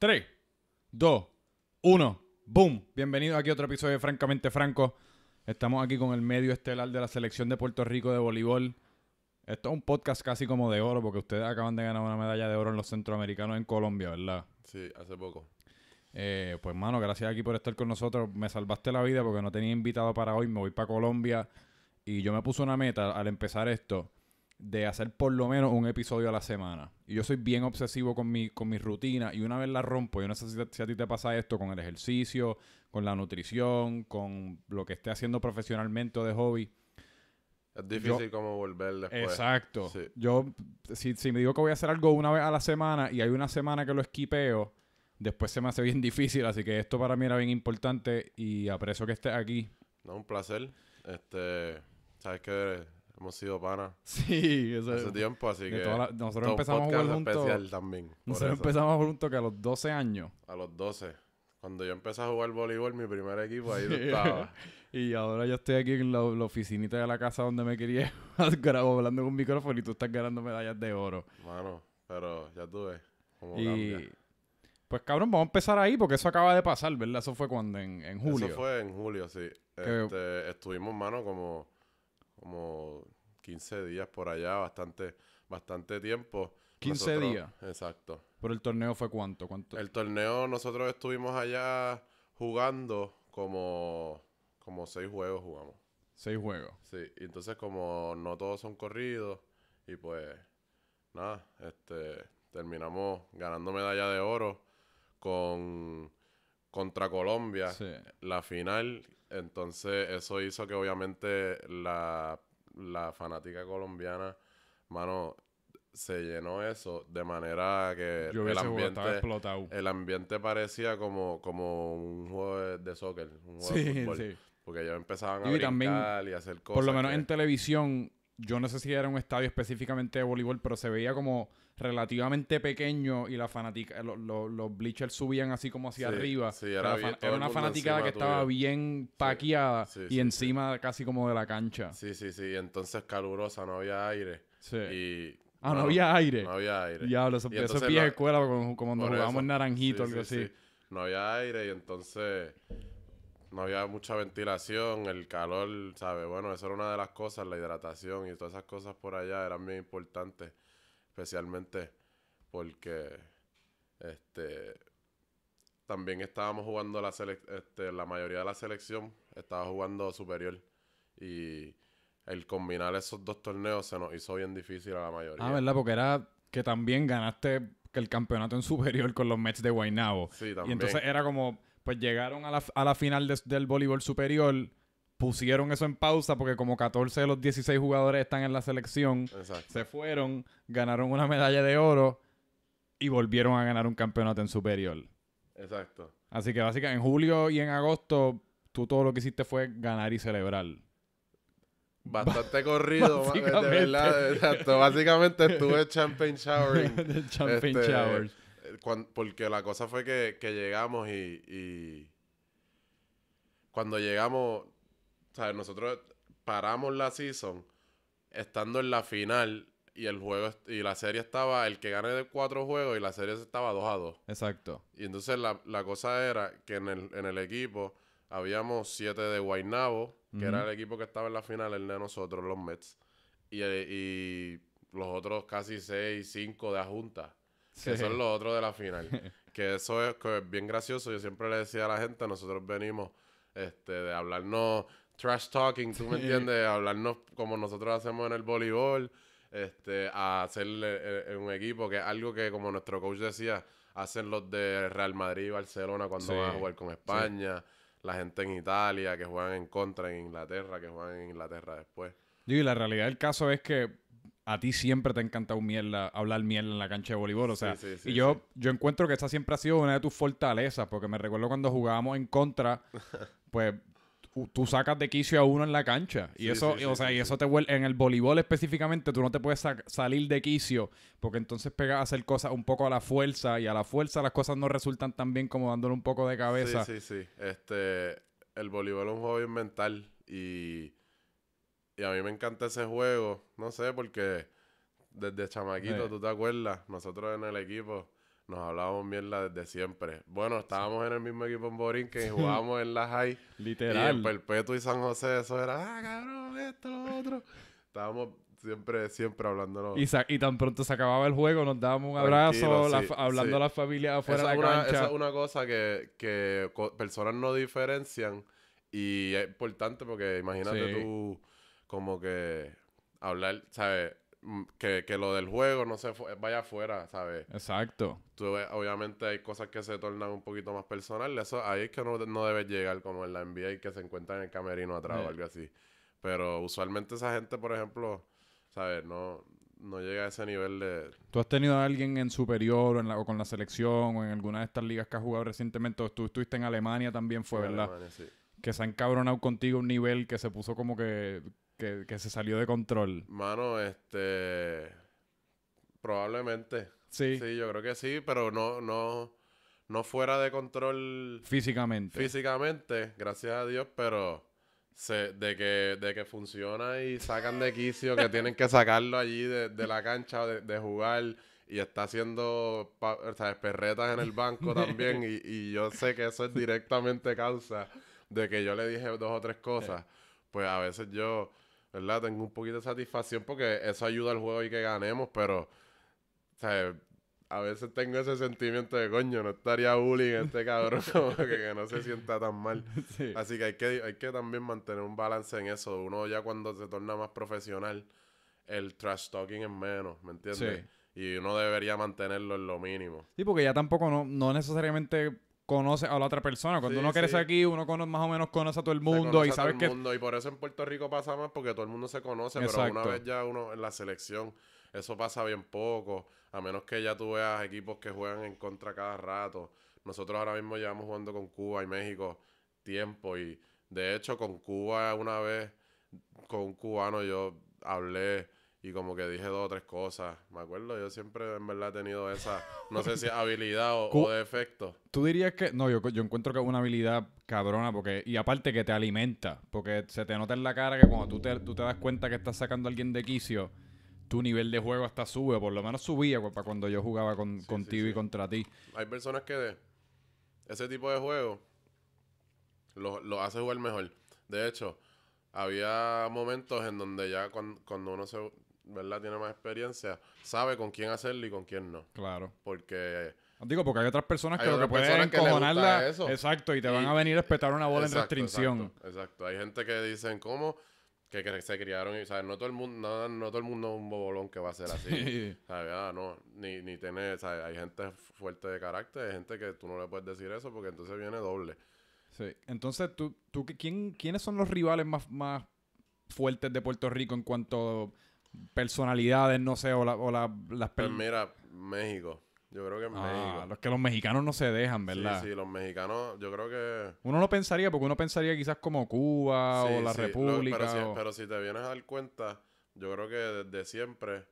3, 2, 1. Boom. Bienvenido aquí a otro episodio de Francamente Franco. Estamos aquí con el medio estelar de la selección de Puerto Rico de voleibol. Esto es un podcast casi como de oro, porque ustedes acaban de ganar una medalla de oro en los centroamericanos en Colombia, ¿verdad? Sí, hace poco. Eh, pues, mano, gracias aquí por estar con nosotros. Me salvaste la vida porque no tenía invitado para hoy. Me voy para Colombia y yo me puse una meta al empezar esto de hacer por lo menos un episodio a la semana. Y yo soy bien obsesivo con mi, con rutina y una vez la rompo, yo no sé si, a ti te pasa esto con el ejercicio, con la nutrición, con lo que esté haciendo profesionalmente o de hobby. Es difícil como volver después. Exacto. Yo, si, me digo que voy a hacer algo una vez a la semana y hay una semana que lo esquipeo, después se me hace bien difícil. Así que esto para mí era bien importante y aprecio que estés aquí. No, un placer. Este, sabes que Hemos sido panas. Sí, eso Hace tiempo, así que. nosotros empezamos a jugar juntos. especial también. Nosotros empezamos juntos que a los 12 años. A los 12. Cuando yo empecé a jugar voleibol, mi primer equipo, ahí estaba. y ahora yo estoy aquí en la, oficinita de la casa donde me quería grabo hablando con un micrófono y tú estás ganando medallas de oro. Mano, pero ya tuve. Como y. Pues cabrón, vamos a empezar ahí porque eso acaba de pasar, ¿verdad? Eso fue cuando, en, en julio. Eso fue en julio, sí. Este, estuvimos, mano, como como 15 días por allá, bastante, bastante tiempo. 15 días. Exacto. ¿Pero el torneo fue cuánto? cuánto? El torneo nosotros estuvimos allá jugando como, como seis juegos jugamos. Seis juegos. Sí, y entonces como no todos son corridos y pues nada, este terminamos ganando medalla de oro con contra Colombia la final entonces, eso hizo que obviamente la, la fanática colombiana, mano, se llenó eso de manera que el ambiente explotado. el ambiente parecía como, como un juego de, soccer, un juego sí, de fútbol. Sí. Porque ellos empezaban a brincar y hacer cosas. Por lo menos en televisión yo no sé si era un estadio específicamente de voleibol, pero se veía como relativamente pequeño y la fanática, los bleachers subían así como hacia arriba. Sí, era, una fanaticada que estaba bien paqueada y encima casi como de la cancha. Sí, sí, sí. Entonces calurosa, no había aire. ah, no había aire. No había aire. Diablo, eso, eso es escuela como, como cuando jugábamos naranjito o algo así. No había aire y entonces no había mucha ventilación, el calor, ¿sabes? Bueno, eso era una de las cosas, la hidratación y todas esas cosas por allá eran muy importantes, especialmente porque este también estábamos jugando la este, la mayoría de la selección estaba jugando superior y el combinar esos dos torneos se nos hizo bien difícil a la mayoría. Ah, ¿verdad? Porque era que también ganaste el campeonato en superior con los Mets de Guaynabo. Sí, también. Y entonces era como pues llegaron a la, a la final del voleibol superior, pusieron eso en pausa porque como 14 de los 16 jugadores están en la selección, se fueron, ganaron una medalla de oro y volvieron a ganar un campeonato en superior. Exacto. Así que básicamente en julio y en agosto tú todo lo que hiciste fue ganar y celebrar. Bastante corrido, básicamente. de verdad. Exacto. Básicamente estuve champagne showering. champagne este, showers porque la cosa fue que, llegamos y, Cuando llegamos, ¿sabes? Nosotros paramos la season estando en la final y el juego y la serie estaba el que gane de cuatro juegos y la serie estaba dos a dos. Exacto. Y entonces la, la cosa era que en el, en el equipo habíamos siete de Guaynabo, que era el equipo que estaba en la final, el de nosotros, los Mets. Y, eh, y los otros casi seis, cinco de Ajunta. Que Eso es lo otro de la final. que eso es, bien gracioso. Yo siempre le decía a la gente, nosotros venimos este, de hablarnos trash talking, ¿tú me entiendes? Hablarnos como nosotros hacemos en el voleibol, este, a hacer eh, eh, un equipo, que es algo que, como nuestro coach decía, hacen los de Real Madrid y Barcelona cuando van a jugar con España, la gente en Italia que juegan en contra en Inglaterra, que juegan en Inglaterra después. Y la realidad del caso es que a ti siempre te ha encantado hablar mierda en la cancha de voleibol. O sea, y yo, yo encuentro que esa siempre ha sido una de tus fortalezas, porque me recuerdo cuando jugábamos en contra, pues tú sacas de quicio a uno en la cancha. Y eso, o sea, y eso te vuelve. En el voleibol específicamente, tú no te puedes salir de quicio, porque entonces pegas a hacer cosas un poco a la fuerza, y a la fuerza las cosas no resultan tan bien como dándole un poco de cabeza. Sí, sí, sí. Este, el voleibol es un juego bien mental. Y y a mí me encanta ese juego, no sé, porque desde chamaquito, ¿tú te acuerdas? Nosotros en el equipo nos hablábamos bien desde siempre. Bueno, estábamos en el mismo equipo en Borinquen y jugábamos en la high. Literal. Y en Perpetuo y San José, eso era, ah, cabrón, esto, lo otro. Estábamos siempre, siempre hablándonos. Y, tan pronto se acababa el juego, nos dábamos un abrazo, hablando a las familias afuera de la Esa es una cosa que, personas no diferencian y es importante porque imagínate tú como que hablar, ¿sabes? Mm, que, que, lo del juego no se vaya afuera, ¿sabes? Exacto. Tú, obviamente hay cosas que se tornan un poquito más personales. Eso ahí es que no, no debes llegar como en la NBA y que se encuentran en el camerino atrás o algo así. Pero usualmente esa gente, por ejemplo, ¿sabes? No, no llega a ese nivel de... ¿Tú has tenido a alguien en superior o, en la, con la selección o en alguna de estas ligas que has jugado recientemente? tú estuviste en Alemania también, fue, ¿verdad? Que se han cabronado contigo un nivel que se puso como que que, se salió de control. Mano, este. Probablemente. Sí. Sí, yo creo que sí, pero no, no, no fuera de control. Físicamente. Físicamente, gracias a Dios, pero de, que, de que funciona y sacan de quicio que tienen que sacarlo allí de, la cancha, de, jugar. Y está haciendo o sea, perretas en el banco también. y, y, yo sé que eso es directamente causa de que yo le dije dos o tres cosas. Pues a veces yo ¿verdad? Tengo un poquito de satisfacción porque eso ayuda al juego y que ganemos, pero, sea, A veces tengo ese sentimiento de coño, no estaría bullying este cabrón, como que, no se sienta tan mal. Así que hay, que hay que también mantener un balance en eso. Uno ya cuando se torna más profesional, el trash talking es menos, ¿me entiendes? Y uno debería mantenerlo en lo mínimo. Sí, porque ya tampoco no necesariamente conoce a la otra persona. Cuando uno crece aquí, uno conoce, más o menos conoce a todo el mundo y sabes que... Y por eso en Puerto Rico pasa más porque todo el mundo se conoce, pero una vez ya uno en la selección, eso pasa bien poco, a menos que ya tú veas equipos que juegan en contra cada rato. Nosotros ahora mismo llevamos jugando con Cuba y México tiempo y de hecho con Cuba una vez, con un cubano yo hablé y como que dije dos o tres cosas. Me acuerdo, yo siempre en verdad he tenido esa, no sé si habilidad o, defecto. Tú dirías que, no, yo, yo encuentro que es una habilidad cabrona, porque, y aparte que te alimenta, porque se te nota en la cara que cuando tú te, das cuenta que estás sacando a alguien de quicio, tu nivel de juego hasta sube, por lo menos subía para cuando yo jugaba contigo y contra ti. Hay personas que ese tipo de juego lo, hace jugar mejor. De hecho, había momentos en donde ya cuando uno se ¿verdad? Tiene más experiencia, sabe con quién hacerlo y con quién no. Claro. Porque... Digo, porque hay otras personas que lo que pueden encojonarla. Eso. Exacto, y te van a venir a espetar una bola en restricción. Exacto, Hay gente que dicen, ¿cómo? Que, que se criaron y, ¿sabes? No todo el mundo, no, todo el mundo es un bobolón que va a ser así. ¿sabes? no, ni, ni tiene, Hay gente fuerte de carácter, hay gente que tú no le puedes decir eso porque entonces viene doble. Sí. Entonces, ¿tú, tú quién, quiénes son los rivales más, más fuertes de Puerto Rico en cuanto personalidades, no sé, o, la, o las... Pues mira, México. Yo creo que en ah, México. Los que los mexicanos no se dejan, ¿verdad? Sí, sí, los mexicanos, yo creo que. Uno lo pensaría, porque uno pensaría quizás como Cuba o la República. pero, Si, pero, si, te vienes a dar cuenta, yo creo que desde siempre,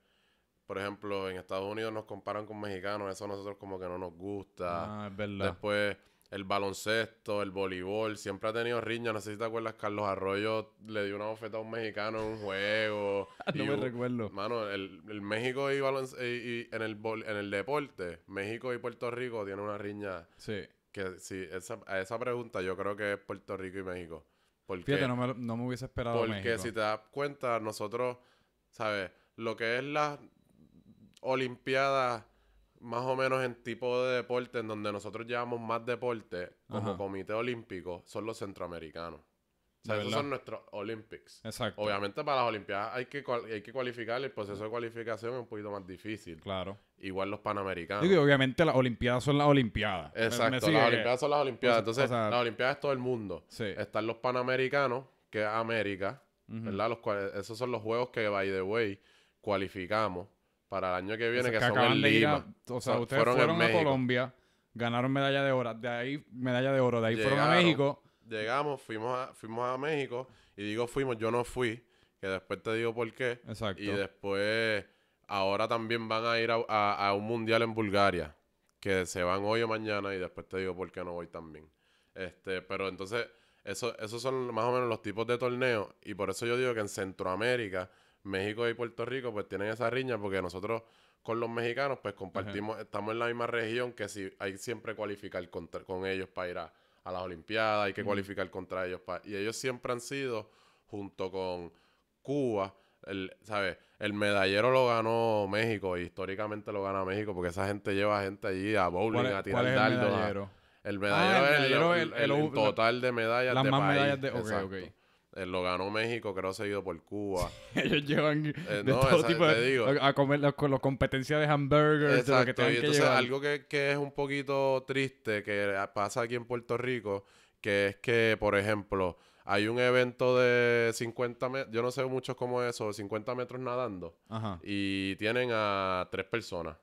por ejemplo, en Estados Unidos nos comparan con mexicanos, eso a nosotros como que no nos gusta. Ah, es verdad. Después, el baloncesto, el voleibol, siempre ha tenido riña. No sé si te acuerdas, Carlos Arroyo le dio una bofeta a un mexicano en un juego. Ah, no me recuerdo. Mano, el, México y, Y, en, el en el deporte, México y Puerto Rico tienen una riña. Sí. Que sí, esa, a esa pregunta yo creo que es Puerto Rico y México. Porque, no me, no hubiese esperado Porque si te das cuenta, nosotros, ¿sabes? Lo que es las Olimpiadas más o menos en tipo de deporte, en donde nosotros llevamos más deporte como comité olímpico, son los centroamericanos. O sea, esos son nuestros Olympics. Exacto. Obviamente para las Olimpiadas hay que, hay que cualificar, el proceso de cualificación es un poquito más difícil. Claro. Igual los Panamericanos. Y obviamente las Olimpiadas son las Olimpiadas. Exacto, las Olimpiadas son las Olimpiadas. Entonces, las Olimpiadas es todo el mundo. Sí. Están los Panamericanos, que es América, ¿verdad? Los esos son los juegos que, by the way, cualificamos para el año que viene, que, son el Lima. o sea, ustedes fueron, a Colombia, ganaron medalla de oro, de ahí medalla de oro, de ahí fueron a México. Llegamos, fuimos a, fuimos a México, y digo fuimos, yo no fui, que después te digo por qué. Exacto. Y después, ahora también van a ir a, un mundial en Bulgaria, que se van hoy o mañana, y después te digo por qué no voy también. Este, pero entonces, eso, esos son más o menos los tipos de torneos, y por eso yo digo que en Centroamérica México y Puerto Rico pues tienen esa riña porque nosotros con los mexicanos pues compartimos, estamos en la misma región que si hay siempre cualificar contra, con ellos para ir a, las Olimpiadas, hay que cualificar contra ellos. Para, y ellos siempre han sido, junto con Cuba, el, ¿sabes? El medallero lo ganó México y históricamente lo gana México porque esa gente lleva gente allí a bowling, a tirar dardos. El ah, medallero, el, es el, total de medallas eh, lo ganó México, creo que ha ido por Cuba. Ellos llevan a, comer las la competencias de hamburgers. Exacto, que y algo que, es un poquito triste que pasa aquí en Puerto Rico, que es que, por ejemplo, hay un evento de 50 metros, yo no sé mucho cómo es eso, 50 metros nadando, y tienen a tres personas,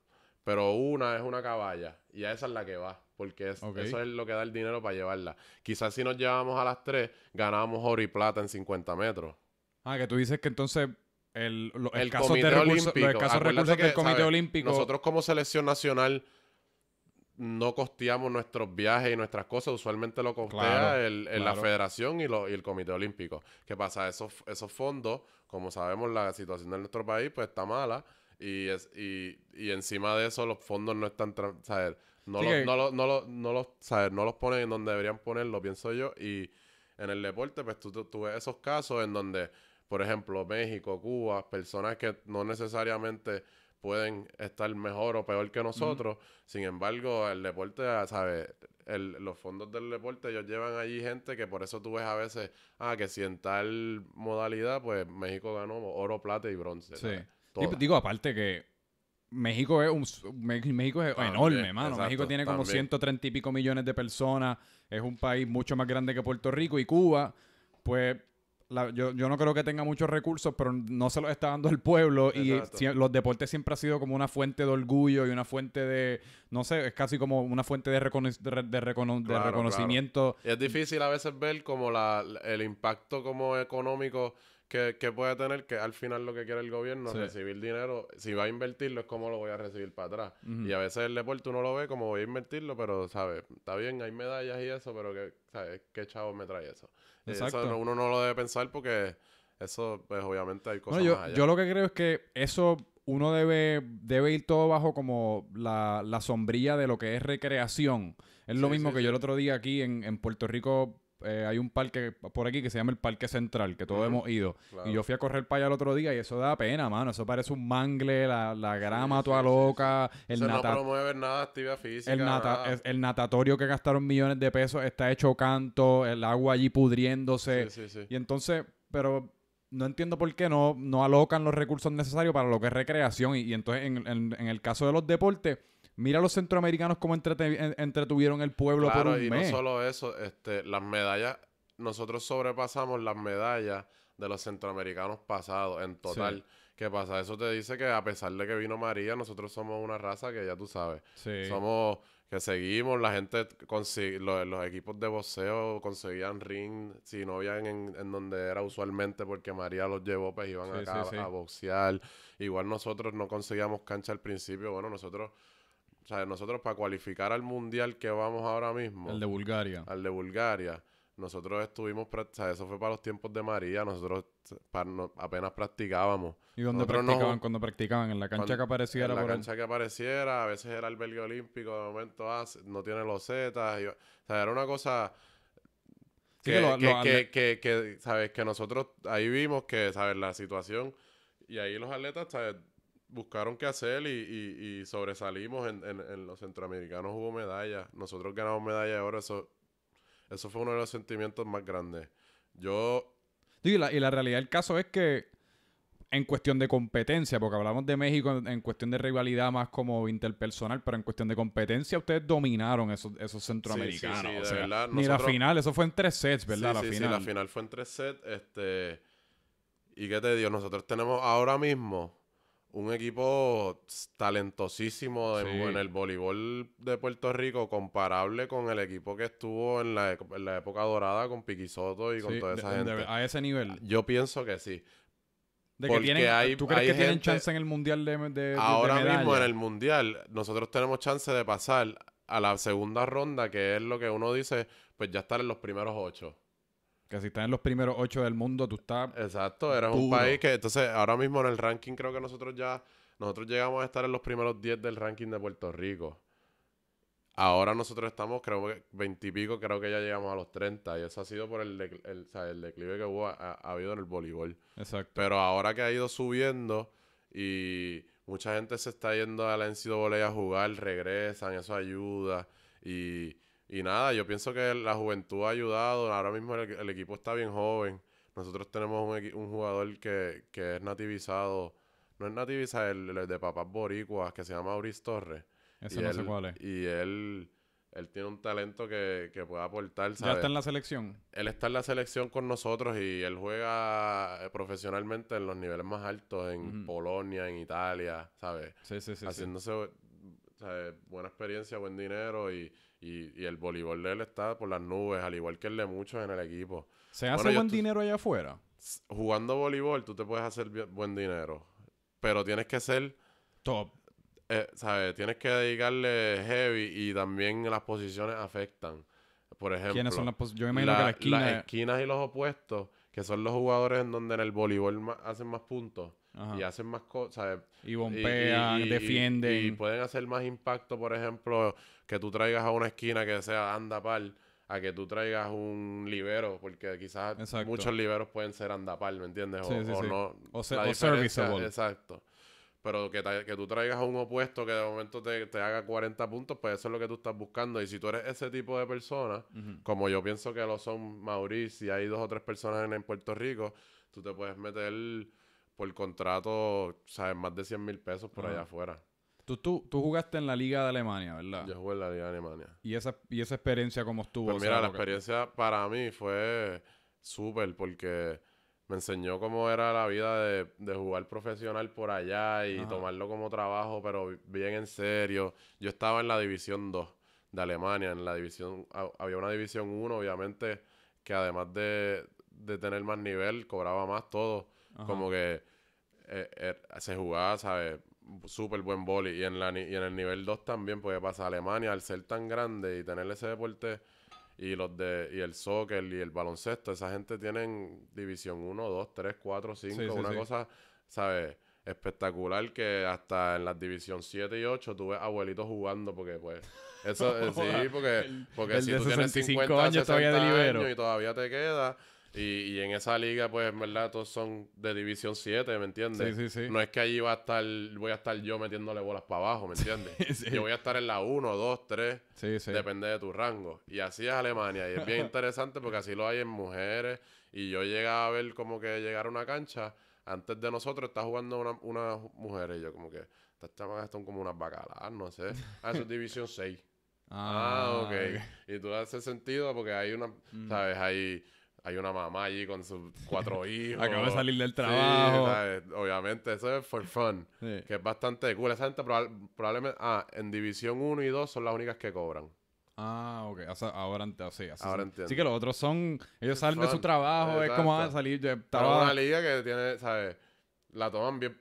pero una es una caballa, y a esa es la que va porque eso es lo que da el dinero para llevarla. Quizás si nos llevamos a las tres, ganábamos oro y plata en 50 metros. Ah, que tú dices que entonces el, el, caso comité olímpico, del comité olímpico... Nosotros como selección nacional no costeamos nuestros viajes y nuestras cosas, usualmente lo costea la federación y, el comité olímpico. ¿Qué pasa? Esos, esos fondos, como sabemos, la situación de nuestro país pues está mala y, es, y encima de eso los fondos no están... ¿sabes? No, los, no, no, no, ¿sabes? no los ponen en donde deberían ponerlo, pienso yo. Y en el deporte, pues tú, tú ves esos casos en donde, por ejemplo, México, Cuba, personas que no necesariamente pueden estar mejor o peor que nosotros. Sin embargo, el deporte, ¿sabes? los fondos del deporte, ellos llevan allí gente que por eso tú ves a veces, ah, que si en tal modalidad, pues México ganó oro, plata y bronce. Sí. Digo, aparte que México es, un, México enorme, mano. México tiene como ciento 130 y pico millones de personas. Es un país mucho más grande que Puerto Rico. Y Cuba, pues, yo, yo, no creo que tenga muchos recursos, pero no se los está dando el pueblo. Y los deportes siempre ha sido como una fuente de orgullo y una fuente de, no sé, es casi como una fuente de, de, reconocimiento. es difícil a veces ver como la, el impacto como económico que, que, puede tener que al final lo que quiere el gobierno es recibir dinero. Si va a invertirlo, es como lo voy a recibir para atrás. Y a veces el deporte uno lo ve como voy a invertirlo, pero, ¿sabes? Está bien, hay medallas y eso, pero que, ¿sabes? ¿Qué chavo me trae eso? Eh, Exacto. Eso uno no lo debe pensar porque eso, pues obviamente hay cosas yo, más allá. Yo lo que creo es que eso uno debe, debe ir todo bajo como la, la sombrilla de lo que es recreación. Es lo mismo que yo el otro día aquí en, en Puerto Rico eh, hay un parque por aquí que se llama el Parque Central, que todos hemos ido. Y yo fui a correr para allá el otro día y eso da pena, mano. Eso parece un mangle, la, grama toda loca. el no promueve nada actividad física. El, natatorio que gastaron millones de pesos está hecho canto, el agua allí pudriéndose. Y entonces, pero no entiendo por qué no, no alocan los recursos necesarios para lo que es recreación. Y, entonces, en el caso de los deportes Mira los centroamericanos cómo entretuvieron el pueblo por un y no solo eso, este, las medallas, nosotros sobrepasamos las medallas de los centroamericanos pasados en total. ¿Qué pasa? Eso te dice que a pesar de que vino María, nosotros somos una raza que ya tú sabes. Sí. Somos que seguimos, la gente los equipos de boxeo conseguían ring, si no habían en, donde era usualmente porque María los llevó, pues iban acá a boxear. Igual nosotros no conseguíamos cancha al principio, bueno, nosotros o sea, nosotros para cualificar al mundial que vamos ahora mismo. El de Bulgaria. Al de Bulgaria. Nosotros estuvimos, o sea, eso fue para los tiempos de María, nosotros apenas practicábamos. ¿Y dónde practicaban? cuando practicaban, en la cancha que apareciera. En la cancha que apareciera, a veces era el belga olímpico, de momento ah, no tiene los zetas. o sea, era una cosa que, ¿sabes? Que nosotros ahí vimos que, ¿sabes? La situación y ahí los atletas, ¿sabes? buscaron qué hacer y, sobresalimos. En, los centroamericanos hubo medallas. Nosotros ganamos medallas de Eso, eso fue uno de los sentimientos más grandes. Yo. Y la, y la realidad del caso es que en cuestión de competencia, porque hablamos de México en, cuestión de rivalidad más como interpersonal, pero en cuestión de competencia ustedes dominaron esos, esos centroamericanos. ni la final, eso fue en tres sets, ¿verdad? la final. la final fue en tres sets. Este... ¿Y qué te digo? Nosotros tenemos ahora mismo un equipo talentosísimo en, el voleibol de Puerto Rico, comparable con el equipo que estuvo en la, época dorada con Piquisoto y con toda esa gente. a ese nivel. Ah, yo pienso que sí. hay, ¿Tú crees que tienen chance en el mundial de, de Ahora mismo en el mundial, nosotros tenemos chance de pasar a la segunda ronda, que es lo que uno dice, pues ya estar en los primeros ocho. Que si estás en los primeros ocho del mundo, tú estás. Exacto, eres un país que entonces ahora mismo en el ranking creo que nosotros ya. Nosotros llegamos a estar en los primeros diez del ranking de Puerto Rico. Ahora nosotros estamos, creo que Veintipico, creo que ya llegamos a los treinta. Y eso ha sido por el, declive que hubo, ha, habido en el voleibol. Exacto. Pero ahora que ha ido subiendo y mucha gente se está yendo a la NCAA a jugar, regresan, eso ayuda. Y y nada, yo pienso que la juventud ha ayudado. Ahora mismo el, equipo está bien joven. Nosotros tenemos un, jugador que, es nativizado, no es nativizado, el, de papás boricuas, que se llama Auris Torres. Ese y no él, sé cuál es. Y él, tiene un talento que, que puede aportar. ¿Ya está en la selección? Él está en la selección con nosotros y él juega eh, profesionalmente en los niveles más altos, en Polonia, en Italia, ¿sabes? Sí, sí, sí. Haciéndose buena experiencia, buen dinero y y, el voleibol de él está por las nubes, al igual que el de muchos en el equipo. ¿Se hace buen dinero allá afuera? Jugando voleibol tú te puedes hacer buen dinero, pero tienes que ser... Top. Eh, ¿Sabes? Tienes que dedicarle heavy y también las posiciones afectan. Por ejemplo... Yo imagino que Las esquinas y los opuestos, que son los jugadores en donde en el voleibol hacen más puntos y hacen más cosas. Y bombean, y, y, defienden. Y, pueden hacer más impacto, por ejemplo, que tú traigas a una esquina que sea andapal a que tú traigas un libero, porque quizás muchos liberos pueden ser andapal, ¿me entiendes? O, no. O, serviceable. Exacto. Pero que, que, tú traigas a un opuesto que de momento te, haga 40 puntos, pues eso es lo que tú estás buscando. Y si tú eres ese tipo de persona, como yo pienso que lo son Mauricio y hay dos o tres personas en Puerto Rico, tú te puedes meter por contrato, ¿sabes? Más de 100 mil pesos por allá ah. afuera. Tú, tú, tú, jugaste en la Liga de Alemania, ¿verdad? Yo jugué en la Liga de Alemania. ¿Y esa, y esa experiencia cómo estuvo? Pues mira, la experiencia para mí fue súper porque me enseñó cómo era la vida de, de jugar profesional por allá y tomarlo como trabajo, pero bien en serio. Yo estaba en la División 2 de Alemania, en la División... había una División 1, obviamente, que además de, de tener más nivel, cobraba más todo como que eh, eh, se jugaba, ¿sabes? Súper buen boli. Y en, en el nivel 2 también, porque pasa Alemania, al ser tan grande y tener ese deporte y los de el soccer y el baloncesto, esa gente tienen división 1, 2, 3, 4, 5, una cosa, ¿sabes? espectacular que hasta en las división 7 y 8 tuve abuelitos jugando porque pues eso eh, sí porque porque si tú tienes 50 años, 60 todavía años y todavía te queda y, y, en esa liga, pues, en verdad, todos son de División 7, ¿me entiendes? Sí, sí, sí. No es que allí va a estar, voy a estar yo metiéndole bolas para abajo, ¿me entiendes? yo voy a estar en la 1, 2, 3. Sí, sí. Depende de tu rango. Y así es Alemania. Y es bien interesante porque así lo hay en mujeres. Y yo llegaba a ver como que llegar a una cancha. Antes de nosotros está jugando una, una mujer y yo como que... Estas chamas están como unas bacalas, no sé. Ah, eso es División 6. Ah, ah ok. Y tú haces sentido porque hay una... Mm. ¿Sabes? Hay hay una mamá allí con sus cuatro hijos. Acaba de salir del trabajo. obviamente, eso es for fun. Que es bastante cool. Esa gente probablemente. Ah, en División 1 y 2 son las únicas que cobran. Ah, ok. ahora, entiendo. Ah, sí, así que los otros son. Ellos salen de su trabajo, es como ah, salir de trabajo. una liga que tiene, ¿sabes? La toman bien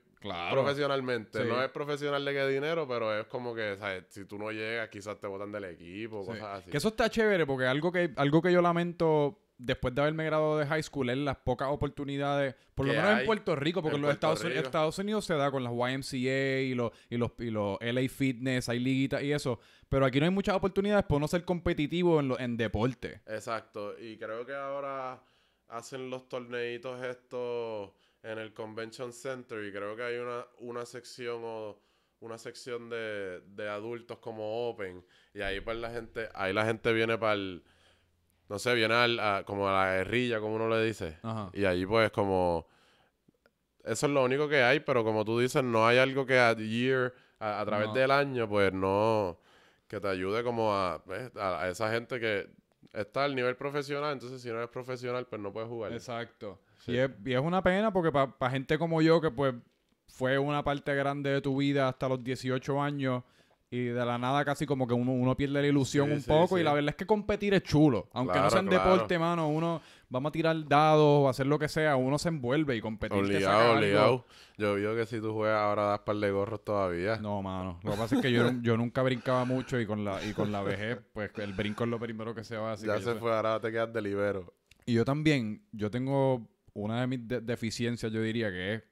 profesionalmente. No es profesional de que dinero, pero es como que, ¿sabes? Si tú no llegas, quizás te botan del equipo, cosas así. Que eso está chévere, porque algo que, algo que yo lamento después de haberme graduado de high school, En las pocas oportunidades, por lo menos en Puerto Rico, porque en los Estados, Unidos se da con las YMCA y los, y los, los LA Fitness, hay liguitas y eso, pero aquí no hay muchas oportunidades por no ser competitivo en, en deporte. Exacto, y creo que ahora hacen los torneitos estos en el Convention Center y creo que hay una, una sección o una sección de, de adultos como Open y ahí pues la gente, ahí la gente viene para el no sé, viene como a la guerrilla, como uno le dice. Y ahí, pues como... Eso es lo único que hay, pero como tú dices, no hay algo que a, year, a, través del año, pues no... Que te ayude como pues, a, a, esa gente que está al nivel profesional, entonces si no eres profesional, pues no puedes jugar. Exacto. Y, es, una pena porque para gente como yo, que pues fue una parte grande de tu vida hasta los 18 años, y de la nada casi como que uno, pierde la ilusión un poco. Y la verdad es que competir es chulo. Aunque no sea en deporte, mano, uno vamos a tirar dados o hacer lo que sea, uno se envuelve y competir. Obligado, obligado. Yo veo que si tú juegas ahora das par de gorros todavía. No, mano. Lo que pasa es que yo, nunca brincaba mucho y con la, y con la vejez, pues el brinco es lo primero que se va. Así ya se fue, ahora te quedas de libero. Y yo también, yo tengo una de mis deficiencias, yo diría que es,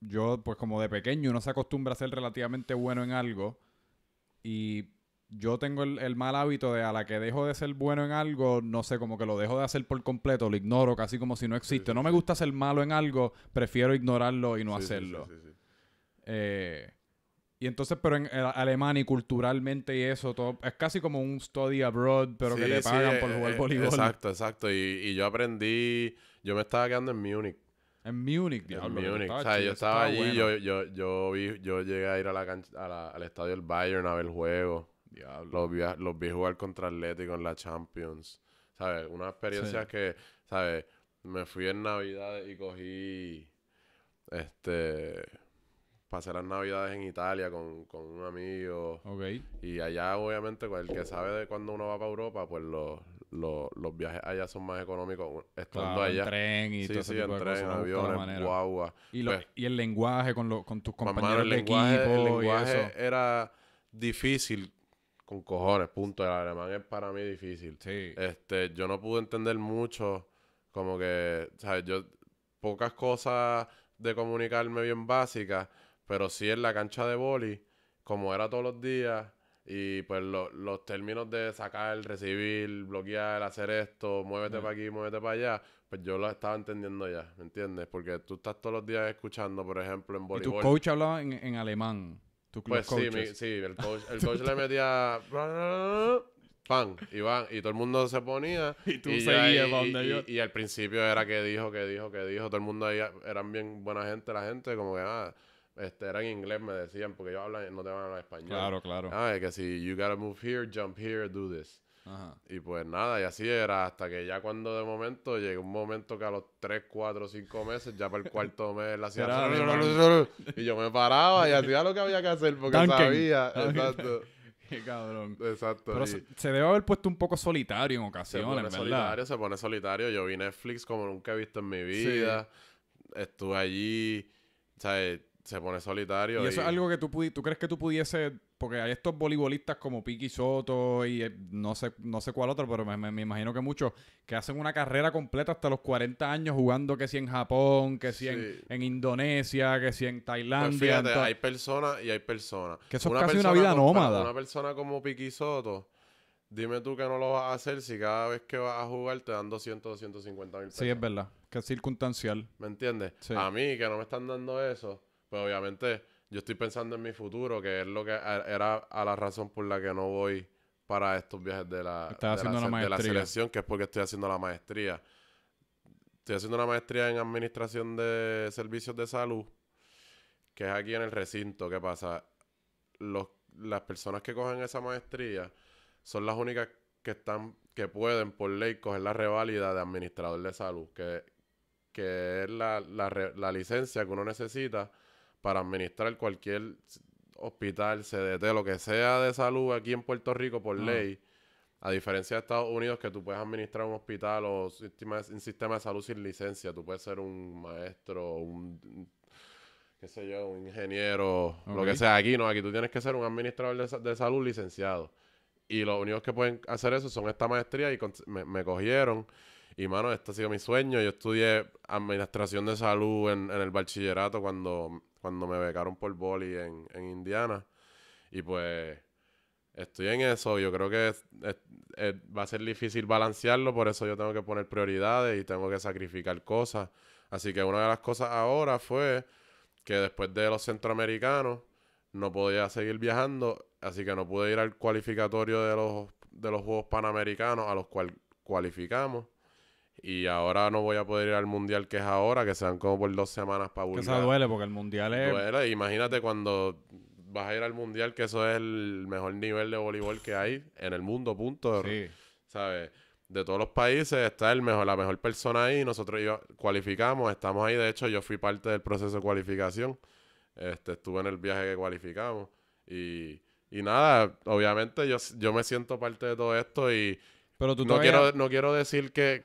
yo pues como de pequeño uno se acostumbra a ser relativamente bueno en algo y yo tengo el, mal hábito de a la que dejo de ser bueno en algo, no sé, como que lo dejo de hacer por completo, lo ignoro casi como si no existe. no me gusta ser malo en algo, prefiero ignorarlo y no hacerlo. Eh, y entonces, pero en, eh, Alemania y culturalmente y eso, todo es casi como un study abroad, pero que le pagan por eh, jugar eh, Exacto, exacto. Y, y yo aprendí, yo me estaba quedando en Múnich en Múnich, diablo. En Múnich. O sea, yo estaba allí, yo, llegué a ir a la al estadio del Bayern a ver el juego. Diablo. Los vi, los vi jugar contra Atlético en la Champions. ¿Sabes? Una experiencia que, ¿sabes? Me fui en Navidad y cogí. Este. Pasé las Navidades en Italia con, un amigo. Ok. Y allá, obviamente, pues, el que sabe de cuando uno va para Europa, pues lo... Los, los viajes allá son más económicos estando allá. En tren y todo sí, ese en tren, aviones, guagua. Y, lo, pues y, el lenguaje con, lo, con tus compañeros el de equipo. El lenguaje era difícil con cojones, punto. El alemán es para mí difícil. Sí. Este, yo no pude entender mucho, como que, ¿sabes? Yo, pocas cosas de comunicarme bien básicas, pero sí en la cancha de boli, como era todos los días, y pues los términos de sacar, recibir, bloquear, hacer esto, muévete para aquí, muévete para allá, pues yo lo estaba entendiendo ya, ¿me entiendes? Porque tú estás todos los días escuchando, por ejemplo, en voleibol. Y tu coach hablaba en, en alemán. ¿Tu pues sí, sí, el coach, el coach le metía... Pan, y y todo el mundo se ponía. Y tú seguías donde yo... y, al principio era que dijo, que dijo, que dijo. Todo el mundo ahí eran bien buena gente, la gente, como que ah, este, era en inglés, me decían, porque yo hablan, no te van a hablar español. Claro, claro. Ah, es que si you gotta move here, jump here, do this. Ajá. Y pues nada, y así era, hasta que ya cuando de momento llegó un momento que a los 3, 4, 5 meses, ya para el cuarto mes, la hacía. y yo me paraba y hacía lo que había que hacer porque sabía. Exacto. Qué cabrón. Exacto. Pero se, debe haber puesto un poco solitario en ocasiones, se ¿verdad? Solitario, se pone solitario. Yo vi Netflix como nunca he visto en mi vida. Estuve allí, ¿sabes? se pone solitario. Y, eso es algo que tú, pudi tú crees que tú pudiese, porque hay estos voleibolistas como Piqui Soto y eh, no, sé, no sé cuál otro, pero me, imagino que muchos que hacen una carrera completa hasta los 40 años jugando que si en Japón, que si en, Indonesia, que si en Tailandia. Pues fíjate, hay personas y hay personas. Que eso una es casi una vida nómada. Una persona como Piqui Soto. Dime tú que no lo vas a hacer si cada vez que vas a jugar te dan 200 250 mil pesos. Sí, es verdad. Que es circunstancial. ¿Me entiendes? A mí, que no me están dando eso pues obviamente yo estoy pensando en mi futuro, que es lo que era a la razón por la que no voy para estos viajes de la, de la, selección, que es porque estoy haciendo la maestría. Estoy haciendo una maestría en administración de servicios de salud, que es aquí en el recinto. ¿Qué pasa? Los, las personas que cogen esa maestría son las únicas que están que pueden por ley coger la reválida de administrador de salud, que, que es la, la licencia que uno necesita para administrar cualquier hospital, CDT, lo que sea de salud aquí en Puerto Rico por ley. A diferencia de Estados Unidos, que tú puedes administrar un hospital o un sistema de salud sin licencia. Tú puedes ser un maestro, un, qué sé yo, un ingeniero, lo que sea. Aquí no, aquí tú tienes que ser un administrador de, salud licenciado. Y los únicos que pueden hacer eso son esta maestría y me, cogieron. Y, mano, esto ha sido mi sueño. Yo estudié administración de salud en, en el bachillerato cuando cuando me becaron por boli en, en Indiana. Y pues estoy en eso. Yo creo que va a ser difícil balancearlo, por eso yo tengo que poner prioridades y tengo que sacrificar cosas. Así que una de las cosas ahora fue que después de los centroamericanos no podía seguir viajando, así que no pude ir al cualificatorio de los, de los Juegos Panamericanos a los cuales cualificamos. Y ahora no voy a poder ir al mundial que es ahora, que sean como por dos semanas para Que Eso duele porque el mundial es. Duele, imagínate cuando vas a ir al mundial, que eso es el mejor nivel de voleibol que hay en el mundo, punto. Sí. ¿Sabes? De todos los países está el mejor, la mejor persona ahí. Nosotros cualificamos, estamos ahí. De hecho, yo fui parte del proceso de cualificación. Este, estuve en el viaje que cualificamos. Y, y nada, obviamente yo, yo me siento parte de todo esto y pero no, quiero, no quiero decir que,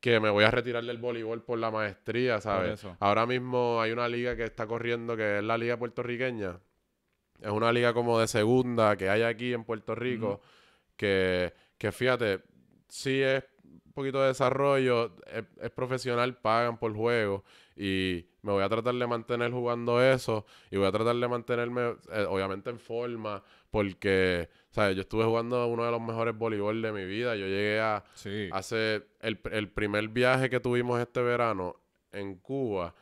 que, me voy a retirar del voleibol por la maestría, ¿sabes? Ahora mismo hay una liga que está corriendo, que es la liga puertorriqueña. Es una liga como de segunda que hay aquí en Puerto Rico, que, fíjate, sí es un poquito de desarrollo, es, profesional, pagan por juego y me voy a tratar de mantener jugando eso y voy a tratar de mantenerme eh, obviamente en forma porque, ¿sabes? Yo estuve jugando uno de los mejores voleibol de mi vida. Yo llegué a sí. hacer el, primer viaje que tuvimos este verano en Cuba.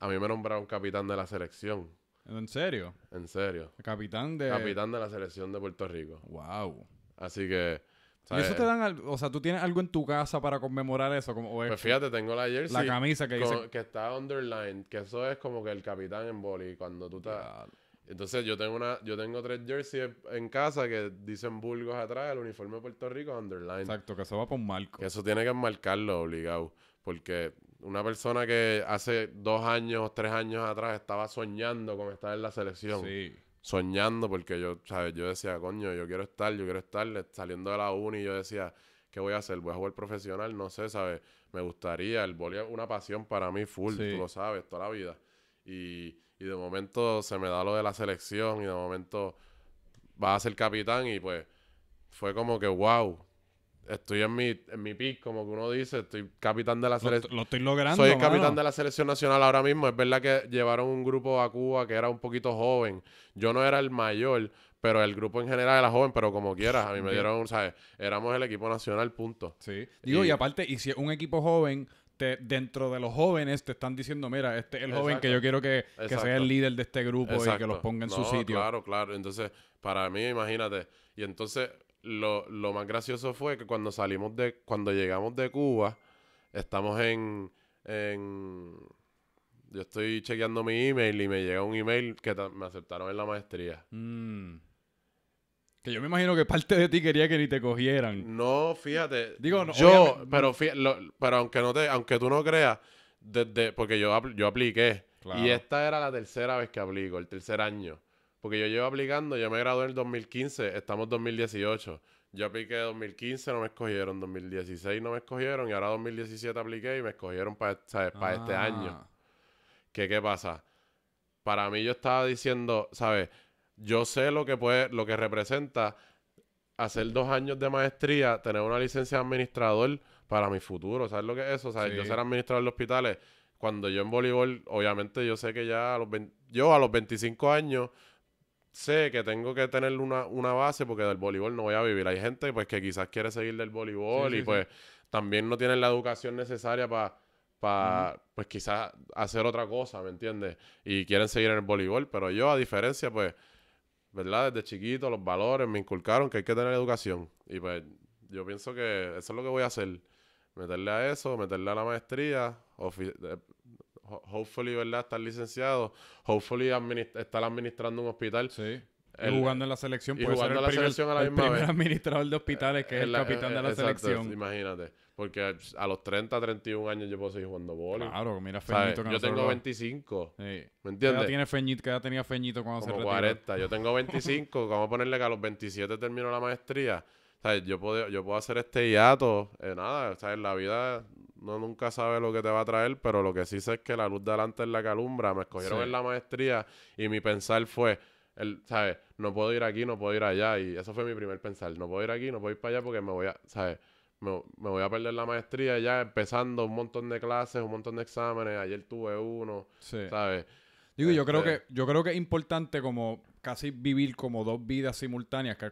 A mí me nombraron capitán de la selección. ¿En serio? En serio. Capitán de... Capitán de la selección de Puerto Rico. Wow. Así que... ¿Y eso te dan, o sea, tú tienes algo en tu casa para conmemorar eso? Como, pues fíjate, tengo la jersey. La camisa que dice. Que está underlined, que eso es como que el capitán en boli, cuando tú estás. Entonces yo tengo una, yo tengo tres jerseys en casa que dicen Burgos atrás, el uniforme de Puerto Rico underline. Exacto, que se va por un marco. eso tiene que enmarcarlo obligado. Porque una persona que hace dos años, tres años atrás estaba soñando con estar en la selección. Sí. Soñando porque yo, ¿sabes? Yo decía, coño, yo quiero estar, yo quiero estar saliendo de la uni. Yo decía, ¿qué voy a hacer? ¿Voy a jugar profesional? No sé, ¿sabes? Me gustaría. El volea, es una pasión para mí full, tú lo sabes, toda la vida. Y y de momento se me da lo de la selección y de momento va a ser capitán y pues fue como que wow. Estoy en mi, en mi pick, como que uno dice, estoy capitán de la selección. Lo, estoy logrando. Soy el capitán de la selección nacional ahora mismo. Es verdad que llevaron un grupo a Cuba que era un poquito joven. Yo no era el mayor, pero el grupo en general era joven, pero como quieras, a mí me dieron, ¿sabes? Éramos el equipo nacional, punto. Sí. Digo, y, y aparte, y si es un equipo joven, dentro de los jóvenes te están diciendo, mira, este el joven que yo quiero que, sea el líder de este grupo y que los ponga en su sitio. Claro, claro. Entonces, para mí, imagínate. Y entonces, lo, lo más gracioso fue que cuando salimos de, cuando llegamos de Cuba, estamos en, en yo estoy chequeando mi email y me llega un email que me aceptaron en la maestría. Mm. Que yo me imagino que parte de ti quería que ni te cogieran. No, fíjate. Digo, no, yo, pero, aunque no te, aunque tú no creas, desde, porque yo, yo apliqué. Y esta era la tercera vez que aplico, el tercer año. Porque yo llevo aplicando, yo me gradué en el 2015, estamos 2018. Yo apliqué 2015, no me escogieron, 2016 no me escogieron y ahora 2017 apliqué y me escogieron para, para este ah. año. ¿Qué, ¿Qué pasa? Para mí yo estaba diciendo, ¿sabes? yo sé lo que puede, lo que representa hacer dos años de maestría, tener una licencia de administrador para mi futuro. ¿Sabes lo que es eso? Yo ser administrador de hospitales. Cuando yo en voleibol, obviamente yo sé que ya a los yo a los 25 años sé que tengo que tener una, base porque del voleibol no voy a vivir. Hay gente pues que quizás quiere seguir del voleibol y pues también no tienen la educación necesaria para pues quizás hacer otra cosa, ¿me entiendes? Y quieren seguir en el voleibol, pero yo a diferencia, pues ¿verdad? Desde chiquito, los valores me inculcaron que hay que tener educación. Y pues yo pienso que eso es lo que voy a hacer. Meterle a eso, meterle a la maestría, eh, hopefully, ¿verdad? Estar licenciado, hopefully estar administrando un hospital. Sí jugando en la selección, puede ser el, primer, administrador de hospitales que es el capitán de la selección. Imagínate, porque a los 30, 31 años yo puedo seguir jugando bola. Claro, mira Feñito. Que yo tengo 25. ¿Me entiendes? ya tiene Feñito? tenía Feñito cuando se retiró? 40. Yo tengo 25. vamos a ponerle que a los 27 termino la maestría. ¿Sabes? Yo puedo, yo puedo hacer este hiato. Eh, nada, ¿sabes? La vida no nunca sabe lo que te va a traer, pero lo que sí sé es que la luz delante adelante es la calumbra. Me escogieron en la maestría y mi pensar fue ¿sabes? No puedo ir aquí, no puedo ir allá. Y eso fue mi primer pensar. No puedo ir aquí, no puedo ir para allá porque me voy a, ¿sabes? Me, voy a perder la maestría ya empezando un montón de clases, un montón de exámenes. Ayer tuve uno, sí. ¿sabes? Digo, yo creo este que yo creo que es importante como casi vivir como dos vidas simultáneas, que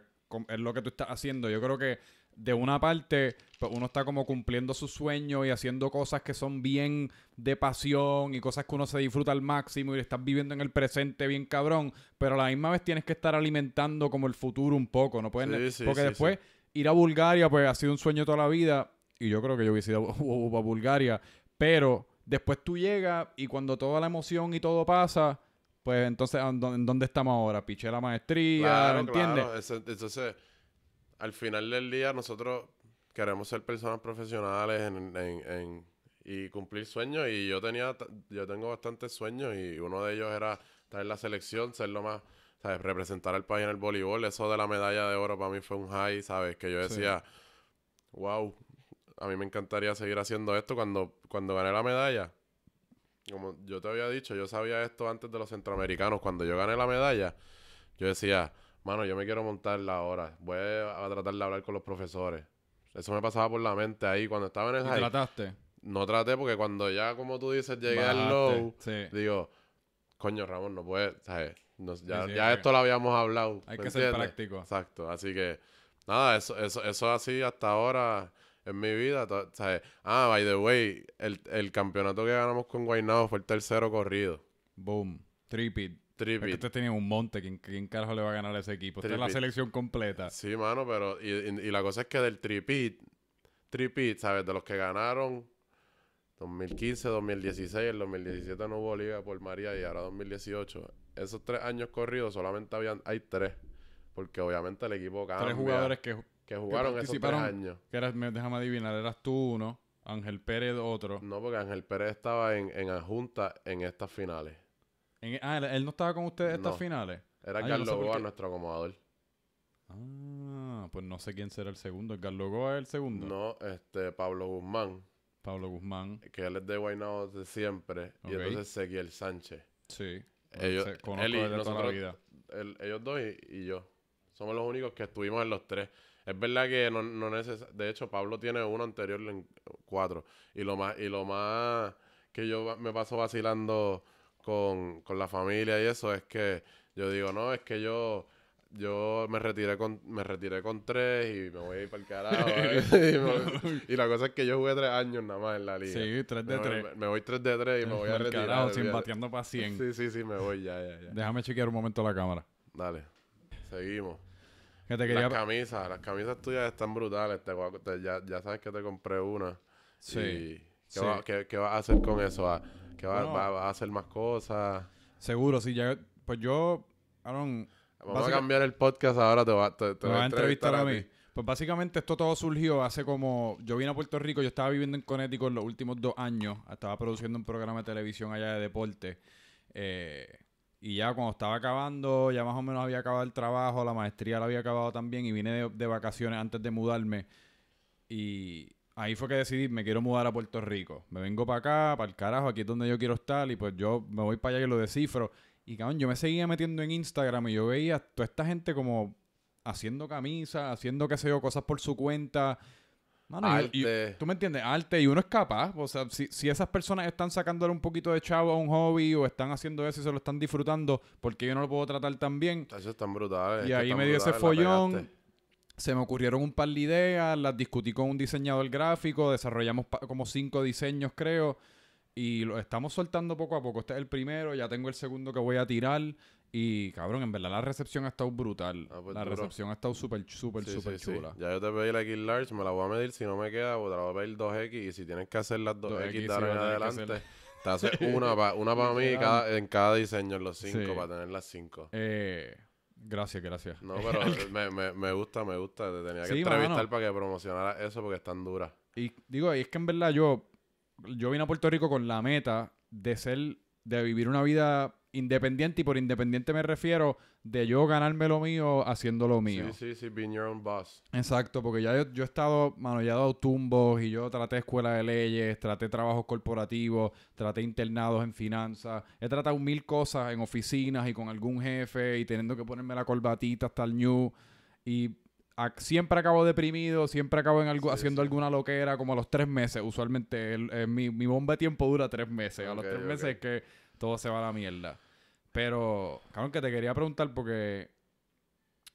es lo que tú estás haciendo. Yo creo que de una parte, pues uno está como cumpliendo su sueño y haciendo cosas que son bien de pasión y cosas que uno se disfruta al máximo y estás viviendo en el presente bien cabrón, pero a la misma vez tienes que estar alimentando como el futuro un poco, no pueden sí, sí, porque después ir a Bulgaria pues ha sido un sueño toda la vida y yo creo que yo hubiese ido a, Bulgaria, pero después tú llegas y cuando toda la emoción y todo pasa, pues entonces ¿en dónde estamos ahora? Piché la maestría, claro, ¿entiendes? al final del día nosotros queremos ser personas profesionales y cumplir sueños. Y yo tenía, yo tengo bastantes sueños y uno de ellos era estar en la selección, ser lo más, ¿sabes? Representar al país en el voleibol. Eso de la medalla de oro para mí fue un high, ¿sabes? Que yo decía, wow, a mí me encantaría seguir haciendo esto cuando, cuando gané la medalla. Como yo te había dicho, yo sabía esto antes de los centroamericanos. Cuando yo gané la medalla, yo decía, mano, yo me quiero montar la hora. Voy a tratar de hablar con los profesores. Eso me pasaba por la mente ahí cuando estaba en el trataste? No traté porque cuando ya, como tú dices, llegué al low, digo, coño, Ramón, no puedes, ya, esto lo habíamos hablado. Hay que ser práctico. Exacto. Así que, nada, eso, eso, así hasta ahora en mi vida. Ah, by the way, el, campeonato que ganamos con Guaynabo fue el tercero corrido. Boom. Tripit. Es que usted tenía un monte. ¿Quién, ¿Quién, carajo le va a ganar a ese equipo? Usted es la selección completa. Sí, mano, pero. Y, la cosa es que del tripit, tripit, ¿sabes? De los que ganaron 2015, 2016, el 2017 no hubo liga por María y ahora 2018. Esos tres años corridos solamente habían. Hay tres. Porque obviamente el equipo cambia. Tres jugadores que, que jugaron esos tres años. Que eras, déjame adivinar, eras tú uno, Ángel Pérez otro. No, porque Ángel Pérez estaba en, en adjunta en estas finales. E, ah, él, no estaba con ustedes estas finales. Era ah, Carlos Goa, nuestro acomodador. Ah, pues no sé quién será el segundo. Carlos Goa es el segundo? No, este, Pablo Guzmán. Pablo Guzmán. Que él es de Guaynabo de siempre. Y entonces Seguiel Sánchez. Sí. Ellos, él y la vida. ellos dos y, yo. Somos los únicos que estuvimos en los tres. Es verdad que no, no neces De hecho, Pablo tiene uno anterior en cuatro. Y lo más, y lo más que yo me paso vacilando con, con la familia y eso, es que yo digo, no, es que yo yo me retiré con me retiré con tres y me voy a ir para el carajo. ¿eh?". y, la cosa es que yo jugué tres años nada más en la liga. Sí, tres de tres. Me, voy tres de tres y me voy a retirar. Carajo, sin bateando para 100. Sí, sí, sí, me voy ya, ya, ya. Déjame chequear un momento la cámara. Dale, seguimos. Las camisas, las camisas tuyas están brutales. Te, ya, ya, sabes que te compré una. Sí. ¿qué, qué, ¿Qué vas a hacer con eso? Ah, que va, a hacer más cosas. Seguro, sí. Ya, pues yo, Aaron... Vamos a cambiar el podcast ahora, te, va, a entrevistar a, mí. Pues básicamente esto todo surgió hace como... Yo vine a Puerto Rico, yo estaba viviendo en Connecticut los últimos dos años. Estaba produciendo un programa de televisión allá de deporte. Eh, y ya cuando estaba acabando, ya más o menos había acabado el trabajo, la maestría la había acabado también y vine de, de vacaciones antes de mudarme. Y, ahí fue que decidí, me quiero mudar a Puerto Rico. Me vengo para acá, para el carajo, aquí es donde yo quiero estar y pues yo me voy para allá y lo descifro. Y cabrón, yo me seguía metiendo en Instagram y yo veía a toda esta gente como haciendo camisas, haciendo qué sé yo, cosas por su cuenta. Mano, Arte. ¿Tú me entiendes? Arte y uno es capaz. O sea, si, esas personas están sacándole un poquito de chavo a un hobby o están haciendo eso y se lo están disfrutando, porque yo no lo puedo tratar tan bien? es tan brutal. Y ahí me dio ese follón se me ocurrieron un par de ideas, las discutí con un diseñador gráfico, desarrollamos como cinco diseños creo y lo estamos soltando poco a poco. Este es el primero, ya tengo el segundo que voy a tirar y cabrón, en verdad la recepción ha estado brutal. Ah, pues la recepción ha estado súper, súper, súper chula. Ya yo te pedí la x Kill Large, me la voy a medir, si no me queda, pues te la voy a pedir 2X y si tienes que hacer las 2X, 2 adelante. Te haces una para una mí en cada diseño, en los cinco, para tener las cinco. Eh... Gracias, gracias. No, pero me, me, me, gusta, me gusta. tenía que entrevistar para que promocionara eso porque es tan dura. Y digo, y es que en verdad yo, yo vine a Puerto Rico con la meta de ser, de vivir una vida independiente y por independiente me refiero de yo ganarme lo mío haciendo lo mío. Sí, sí, sí, being your own boss. Exacto, porque ya yo, he estado, mano, ya dado tumbos y yo traté escuela de leyes, traté trabajos corporativos, traté internados en finanzas, he tratado mil cosas en oficinas y con algún jefe y teniendo que ponerme la corbatita hasta el new y siempre acabo deprimido, siempre acabo en algo, haciendo alguna loquera como a los tres meses. Usualmente mi, bomba de tiempo dura tres meses. a los tres meses es que todo se va a la mierda. Pero, cabrón, que te quería preguntar porque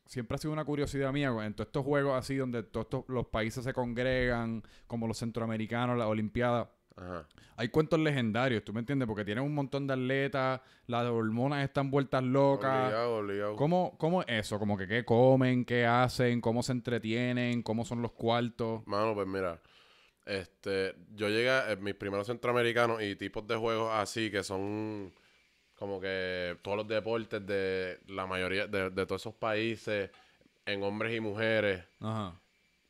siempre ha sido una curiosidad mía en todos estos juegos así donde todos los países se congregan, como los centroamericanos, las Olimpiadas. Hay cuentos legendarios, ¿tú me entiendes? Porque tienen un montón de atletas, las hormonas están vueltas locas. Obligado, ¿Cómo, ¿Cómo eso? Como que qué comen, qué hacen, cómo se entretienen, cómo son los cuartos. Mano, pues mira, este, yo llegué a eh, mis primeros centroamericanos y tipos de juegos así que son como que todos los deportes de la mayoría de, todos esos países, en hombres y mujeres,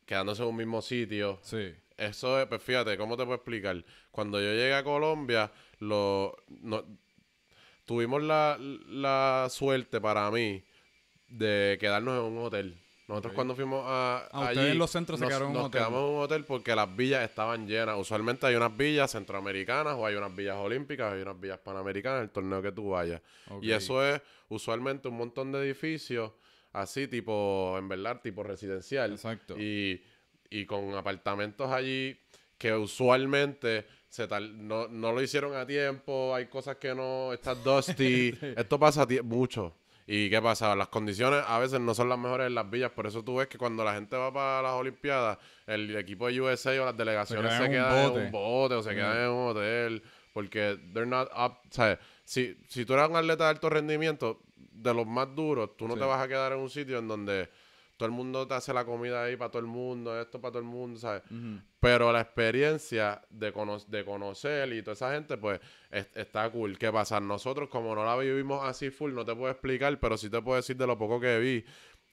quedándose en un mismo sitio. Sí. Eso es, pues fíjate, ¿cómo te puedo explicar? Cuando yo llegué a Colombia, lo, tuvimos la, la suerte para mí de quedarnos en un hotel. Nosotros cuando fuimos a, ah, allí, los centros nos, se quedaron nos quedamos en un hotel porque las villas estaban llenas. Usualmente hay unas villas centroamericanas o hay unas villas olímpicas, hay unas villas panamericanas, el torneo que tú vayas. Y eso es usualmente un montón de edificios así tipo, en verdad, tipo residencial. Exacto. Y, con apartamentos allí que usualmente se no, no lo hicieron a tiempo, hay cosas que no, están dusty. Esto pasa mucho. ¿Y qué pasa? Las condiciones a veces no son las mejores en las villas, por eso tú ves que cuando la gente va para las Olimpiadas, el equipo de USA o las delegaciones se quedan, en, un bote o se quedan en un hotel, porque they're not up. Si, si tú eres un atleta de alto rendimiento, de los más duros, tú no te vas a quedar en un sitio en donde todo el mundo te hace la comida ahí para todo el mundo, esto para todo el mundo, ¿sabes? Pero la experiencia de, de conocer y toda esa gente, pues está cool. ¿Qué pasa? Nosotros, como no la vivimos así full, no te puedo explicar, pero sí te puedo decir de lo poco que vi.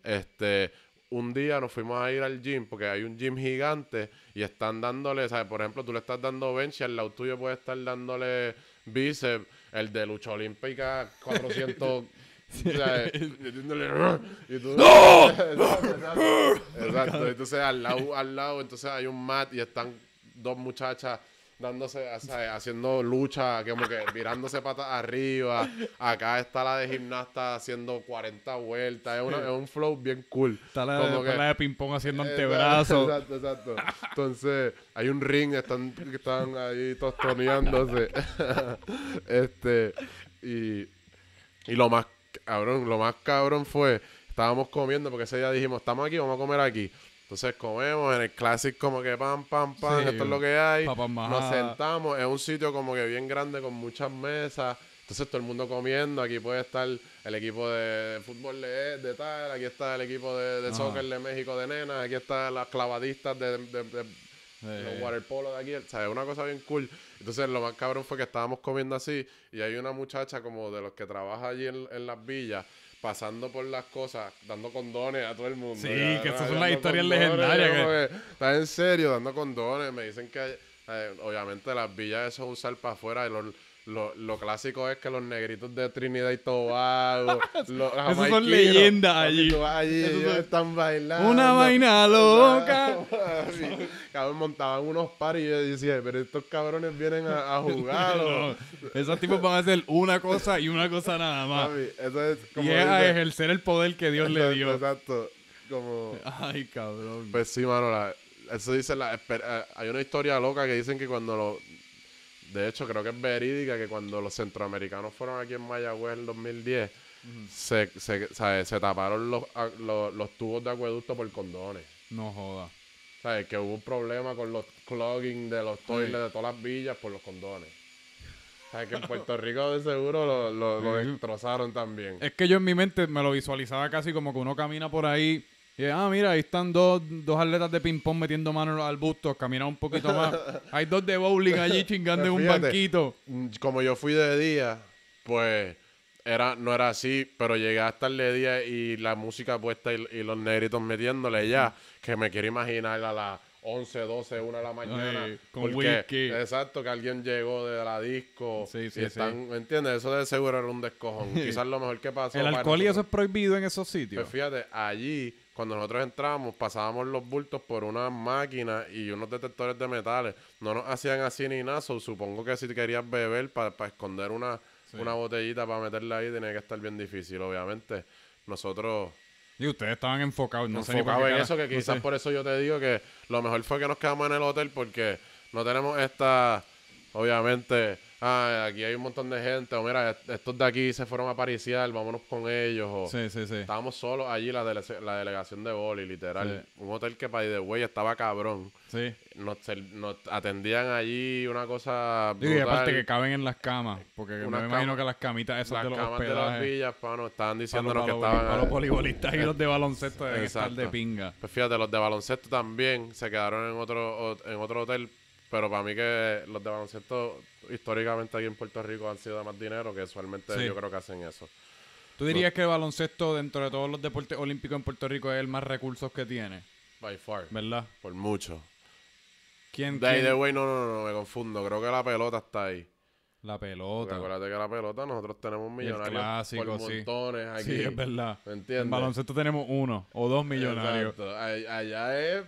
Este, un día nos fuimos a ir al gym porque hay un gym gigante y están dándole, ¿sabes? Por ejemplo, tú le estás dando bench y al lado tuyo puede estar dándole bíceps, el de lucha olímpica 400 exacto, Entonces, al lado, al lado, entonces hay un mat y están dos muchachas dándose, haciendo lucha, como que mirándose patas arriba. Acá está la de gimnasta haciendo 40 vueltas. Es, una, es un flow bien cool. Está la de, de ping-pong haciendo antebrazos. Exacto, exacto. Entonces, hay un ring, están, están ahí tostoneándose. este, y, y lo más cabrón, lo más cabrón fue, estábamos comiendo, porque ese día dijimos, estamos aquí, vamos a comer aquí. Entonces comemos en el clásico como que pam, pam, pam, esto es lo que hay. Nos sentamos, es un sitio como que bien grande con muchas mesas. Entonces todo el mundo comiendo, aquí puede estar el equipo de fútbol de, de tal, aquí está el equipo de, soccer de México de nenas, aquí están las clavadistas de los eh. los de aquí, ¿sabes? Una cosa bien cool. Entonces, lo más cabrón fue que estábamos comiendo así y hay una muchacha como de los que trabaja allí en, las villas pasando por las cosas, dando condones a todo el mundo. Sí, que estas son las historias legendarias. Estás en serio, dando condones. Me dicen que, eh, obviamente, las villas eso es usar para afuera. Y los, lo, lo, clásico es que los negritos de Trinidad y Tobago, los Esos son leyendas allí. están bailando. Una vaina loca. montaban unos pares y yo decía, pero estos cabrones vienen a, jugar. esos tipos van a hacer una cosa y una cosa nada más. es y es a ejercer el poder que Dios le dio. Exacto. Como... Ay, cabrón. Pues sí, mano, eso dice la, eh, hay una historia loca que dicen que cuando los de hecho, creo que es verídica que cuando los centroamericanos fueron aquí en Mayagüez en 2010, se, taparon los, tubos de acueducto por condones. No joda. ¿Sabes? Que hubo un problema con los clogging de los toiles de todas las villas por los condones. ¿Sabes? Que en Puerto Rico de seguro lo, lo destrozaron también. Es que yo en mi mente me lo visualizaba casi como que uno camina por ahí ah, mira, ahí están dos, dos atletas de ping-pong metiendo manos al busto, caminar un poquito más. Hay dos de bowling allí chingando en un banquito. Mm, como yo fui de día, pues era, no era así, pero llegué hasta el día y la música puesta y, los negritos metiéndole ya, que me quiero imaginar a las 11, 12, 1 de la mañana. con whisky. Exacto, que alguien llegó de la disco. Sí, sí, sí. ¿Entiendes? Eso de seguro era un descojón. Quizás lo mejor que pasó. El alcohol y eso es prohibido en esos sitios. Pues fíjate, allí cuando nosotros entrábamos, pasábamos los bultos por una máquina y unos detectores de metales. No nos hacían así ni nada. supongo que si querías beber para esconder una, una botellita para meterla ahí, tenía que estar bien difícil, obviamente. Nosotros. Y ustedes estaban enfocados, no enfocados en eso, que quizás por eso yo te digo que lo mejor fue que nos quedamos en el hotel porque no tenemos esta, obviamente, ah, aquí hay un montón de gente, o mira, estos de aquí se fueron a pariciar, vámonos con ellos. O, sí, sí, sí. Estábamos solos allí, la, delegación de boli, literal. Un hotel que para de güey estaba cabrón. Sí. Nos, atendían allí una cosa. Brutal. y aparte que caben en las camas, porque no me imagino que las camitas esas las de los camas de las villas, pano, estaban lo que estaban. A los voleibolistas y los de baloncesto de estar de pinga. Pues fíjate, los de baloncesto también se quedaron en otro, en otro hotel pero para mí que los de baloncesto históricamente aquí en Puerto Rico han sido de más dinero que usualmente yo creo que hacen eso. ¿Tú dirías que el baloncesto dentro de todos los deportes olímpicos en Puerto Rico es el más recursos que tiene? By far. ¿Verdad? Por mucho. ¿Quién? De, ahí de no, no, no, me confundo. Creo que la pelota está ahí. La pelota. Porque acuérdate que la pelota nosotros tenemos millonarios por montones aquí. Sí, es verdad. ¿Me entiendes? baloncesto tenemos uno o dos millonarios. Allá es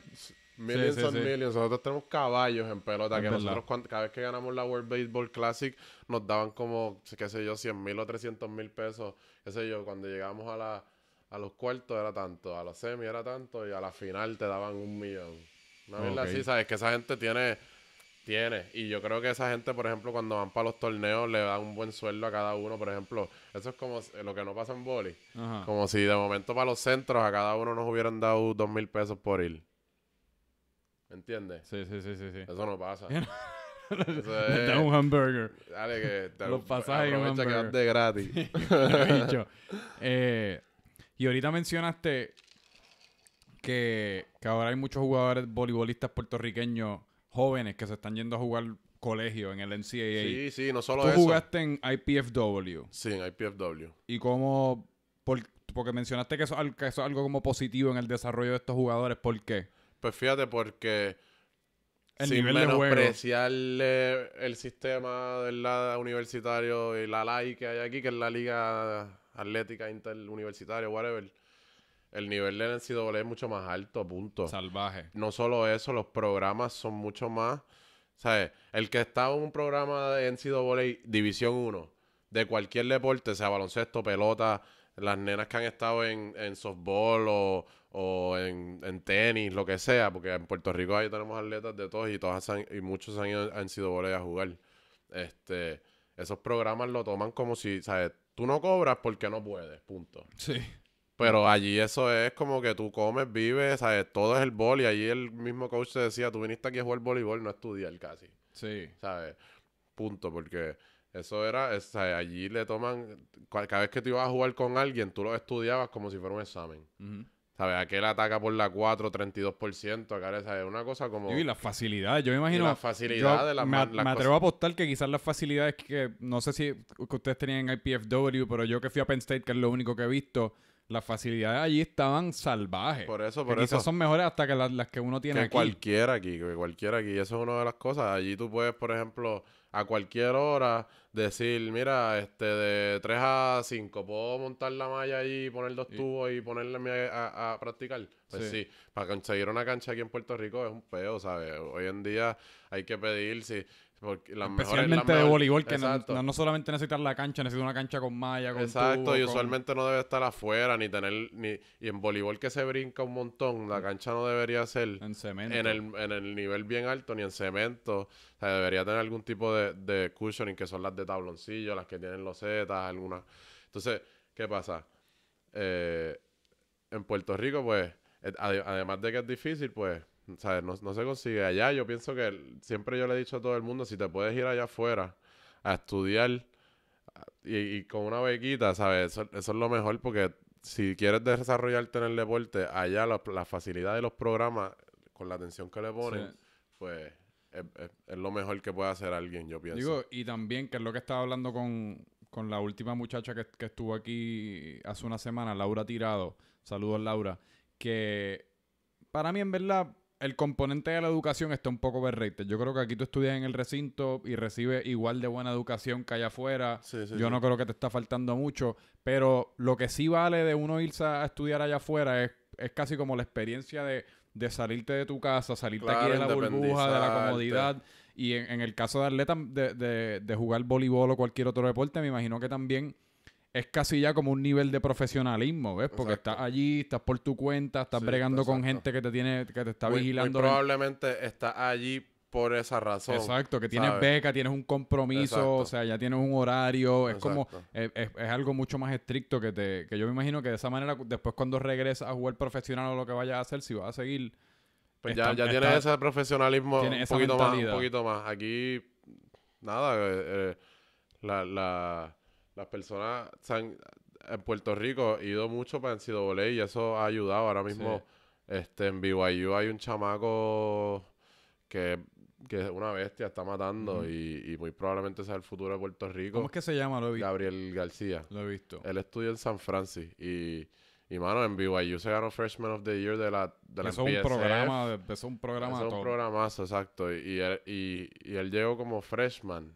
Millions sí, millions. Nosotros tenemos caballos en pelota. que nosotros cada vez que ganamos la World Baseball Classic nos daban como, qué sé yo, 100 mil o 300 mil pesos. Qué sé yo, cuando llegamos a, la, a los cuartos era tanto, a los semis era tanto y a la final te daban un millón. Una vez así, ¿sabes? Que esa gente tiene... Tiene. Y yo creo que esa gente, por ejemplo, cuando van para los torneos, le dan un buen sueldo a cada uno. Por ejemplo, eso es como lo que no pasa en boli. Como si de momento para los centros a cada uno nos hubieran dado dos mil pesos por ir. ¿Me entiendes? Sí, sí, sí, sí, Eso no pasa. Te Da un hamburger. Dale que... te Los pasajes un hamburger. de gratis. dicho. Eh, y ahorita mencionaste que, ahora hay muchos jugadores voleibolistas puertorriqueños jóvenes que se están yendo a jugar colegio en el NCAA. Sí, sí, no solo eso. Tú jugaste en IPFW. Sí, en IPFW. ¿Y cómo...? porque mencionaste que eso es algo como positivo en el desarrollo de estos jugadores. ¿Por qué? Pues fíjate, porque sin nivel el sistema del universitario y la LAI que hay aquí, que es la liga atlética interuniversitaria, whatever. El nivel de NCW es mucho más alto, punto. Salvaje. No solo eso, los programas son mucho más... ¿Sabes? El que está en un programa de NCW, División 1, de cualquier deporte, sea baloncesto, pelota, las nenas que han estado en, en softball o, o en, en, tenis, lo que sea, porque en Puerto Rico ahí tenemos atletas de todos y todas han, y muchos han, han sido voles a jugar. Este, esos programas lo toman como si, ¿sabes? Tú no cobras porque no puedes, punto. Sí. Pero allí eso es como que tú comes, vives, ¿sabes? Todo es el y Allí el mismo coach te decía, tú viniste aquí a jugar voleibol, no estudiar casi. Sí. ¿Sabes? Punto, porque eso era, ¿sabes? allí le toman, cada vez que tú ibas a jugar con alguien, tú lo estudiabas como si fuera un examen. ¿Sabes? Aquel ataca por la 4, 32%. Acá, es Una cosa como. Y las facilidades. Yo me imagino. las facilidades la, Me, atrevo a apostar que quizás las facilidades que. No sé si que ustedes tenían en IPFW, pero yo que fui a Penn State, que es lo único que he visto las facilidades allí estaban salvajes. Por eso, por eso. son mejores hasta que las, que uno tiene que Cualquiera aquí, que cualquiera aquí. Eso es una de las cosas. Allí tú puedes, por ejemplo, a cualquier hora decir, mira, este de 3 a 5, puedo montar la malla y poner dos tubos y ponerle a, practicar. Pues sí. para conseguir una cancha aquí en Puerto Rico es un peo, ¿sabes? Hoy en día hay que pedir si porque Especialmente de voleibol, que no, solamente necesitas la cancha, necesitas una cancha con malla, con Exacto, y usualmente no debe estar afuera, ni tener... ni Y en voleibol que se brinca un montón, la mm. cancha no debería ser... En cemento. En el, nivel bien alto, ni en cemento. O sea, debería tener algún tipo de, de cushioning, que son las de tabloncillo, las que tienen los losetas, algunas... Entonces, ¿qué pasa? Eh, en Puerto Rico, pues, eh, además de que es difícil, pues, no, se consigue allá. Yo pienso que siempre yo le he dicho a todo el mundo, si te puedes ir allá afuera a estudiar y, con una bequita, ¿sabes? Eso, es lo mejor porque si quieres desarrollarte en el deporte, allá la facilidad de los programas, con la atención que le ponen, pues es, lo mejor que puede hacer alguien, yo pienso. y también, que es lo que estaba hablando con, con la última muchacha que, estuvo aquí hace una semana, Laura Tirado. Saludos, Laura. Que para mí, en verdad, el componente de la educación está un poco overrated. Yo creo que aquí tú estudias en el recinto y recibes igual de buena educación que allá afuera. Yo no creo que te está faltando mucho, pero lo que sí vale de uno irse a estudiar allá afuera es, es casi como la experiencia de, de salirte de tu casa, salirte aquí de la burbuja, de la comodidad. Y en, el caso de atletas, de, de, de jugar voleibol o cualquier otro deporte, me imagino que también es casi ya como un nivel de profesionalismo, ¿ves? Porque estás allí, estás por tu cuenta, estás bregando con gente que te tiene, que te está vigilando. probablemente estás allí por esa razón. Exacto, que tienes beca, tienes un compromiso, o sea, ya tienes un horario, es como, eh, es, algo mucho más estricto que te, que yo me imagino que de esa manera, después cuando regresas a jugar profesional o lo que vayas a hacer, si vas a seguir... Pues ya, ya tienes ese profesionalismo un poquito más, un poquito más. Aquí, nada, eh, eh, la las personas en Puerto Rico han ido mucho para NCAA y eso ha ayudado. Ahora mismo este, en BYU hay un chamaco que, que es una bestia, está matando y, y, muy probablemente sea el futuro de Puerto Rico. ¿Cómo es que se llama? Lo visto. Gabriel García. Lo he visto. Él estudia en San Francisco y... Y mano, en BYU se ganó Freshman of the Year de la de la es un programa, es un programa programazo, exacto. Y, y, y, él llegó como freshman,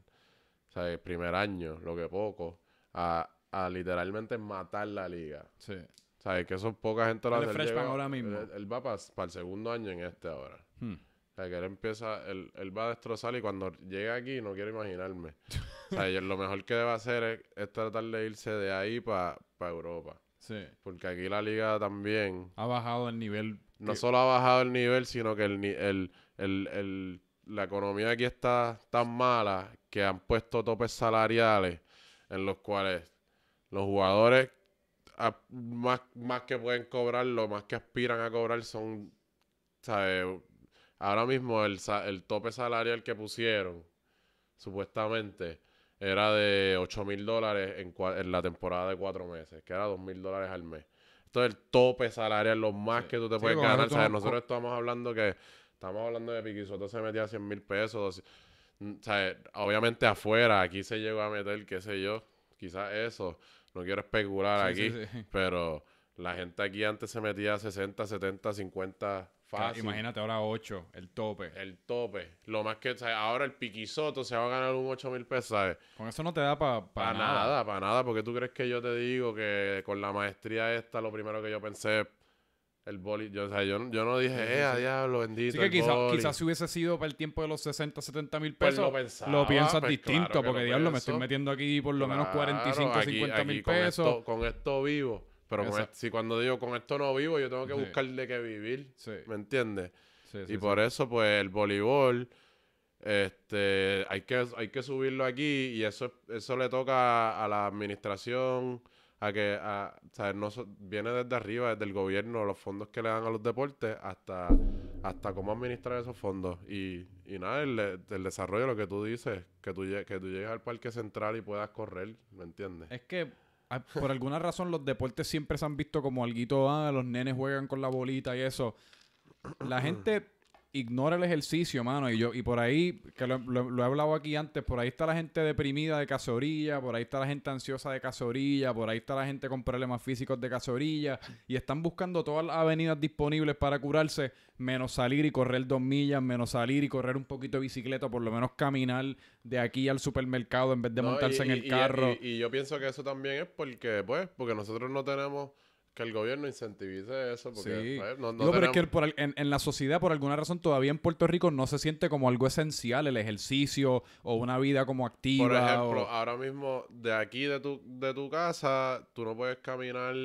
o sea, primer año, lo que poco a, literalmente matar la liga. Sí. ¿Sabes? Que eso poca gente lo ahora mismo. Él, va para, el segundo año en este ahora. Hmm. O que él empieza, él, va a destrozar y cuando llega aquí no quiero imaginarme. o lo mejor que debe hacer es, tratar de irse de ahí para Europa. Sí. Porque aquí la liga también... Ha bajado el nivel. No solo ha bajado el nivel, sino que el, el, el, la economía aquí está tan mala que han puesto topes salariales en los cuales los jugadores más, más que pueden cobrar, lo más que aspiran a cobrar son, ¿sabes? Ahora mismo el, el tope salarial que pusieron, supuestamente, era de 8 mil dólares en, en, la temporada de cuatro meses, que era 2 mil dólares al mes. Esto el tope salarial, lo más que tú te puedes ganar. Nosotros, ¿sabes? nosotros estamos hablando que, estamos hablando de Piqui se metía 100 mil pesos, Mm, obviamente afuera, aquí se llegó a meter, qué sé yo, quizás eso. No quiero especular aquí, pero la gente aquí antes se metía 60, 70, 50 fácil. Imagínate ahora 8, el tope. El tope. Lo más que, ahora el piquisoto se va a ganar un 8 mil pesos, Con eso no te da para nada. nada. nada. Para nada, porque tú crees que yo te digo que con la maestría esta lo primero que yo pensé el boli, yo, no dije, eh, a diablo, bendito. Así que quizás si hubiese sido para el tiempo de los 60, 70 mil pues pesos, lo, piensas pues distinto, porque diablo, me estoy metiendo aquí por lo menos 45, 50 mil pesos. con esto vivo. Pero e-, si cuando digo con esto no vivo, yo tengo que buscarle que vivir. ¿Me entiendes? y por eso, pues, el voleibol, este, hay que, hay que subirlo aquí y eso, eso le toca a la administración a que No, viene desde arriba, desde el gobierno, los fondos que le dan a los deportes hasta, hasta cómo administrar esos fondos. Y, nada, el, desarrollo, lo que tú dices, que tú, que tú llegues al parque central y puedas correr, ¿me entiendes? Es que ah, por alguna razón los deportes siempre se han visto como alguito, ah, los nenes juegan con la bolita y eso. La gente ignora el ejercicio, mano. Y yo, y por ahí, que lo, he hablado aquí antes, por ahí está la gente deprimida de casorilla, por ahí está la gente ansiosa de casorilla, por ahí está la gente con problemas físicos de casorilla, y están buscando todas las avenidas disponibles para curarse, menos salir y correr dos millas, menos salir y correr un poquito de bicicleta, por lo menos caminar de aquí al supermercado en vez de montarse en el carro. Y, yo pienso que eso también es porque, pues, porque nosotros no tenemos que el gobierno incentivice eso, porque pues, no, pero es que en, en, la sociedad, por alguna razón, todavía en Puerto Rico no se siente como algo esencial el ejercicio o una vida como activa. Por ejemplo, ahora mismo, de aquí, de tu, de tu casa, tú no puedes caminar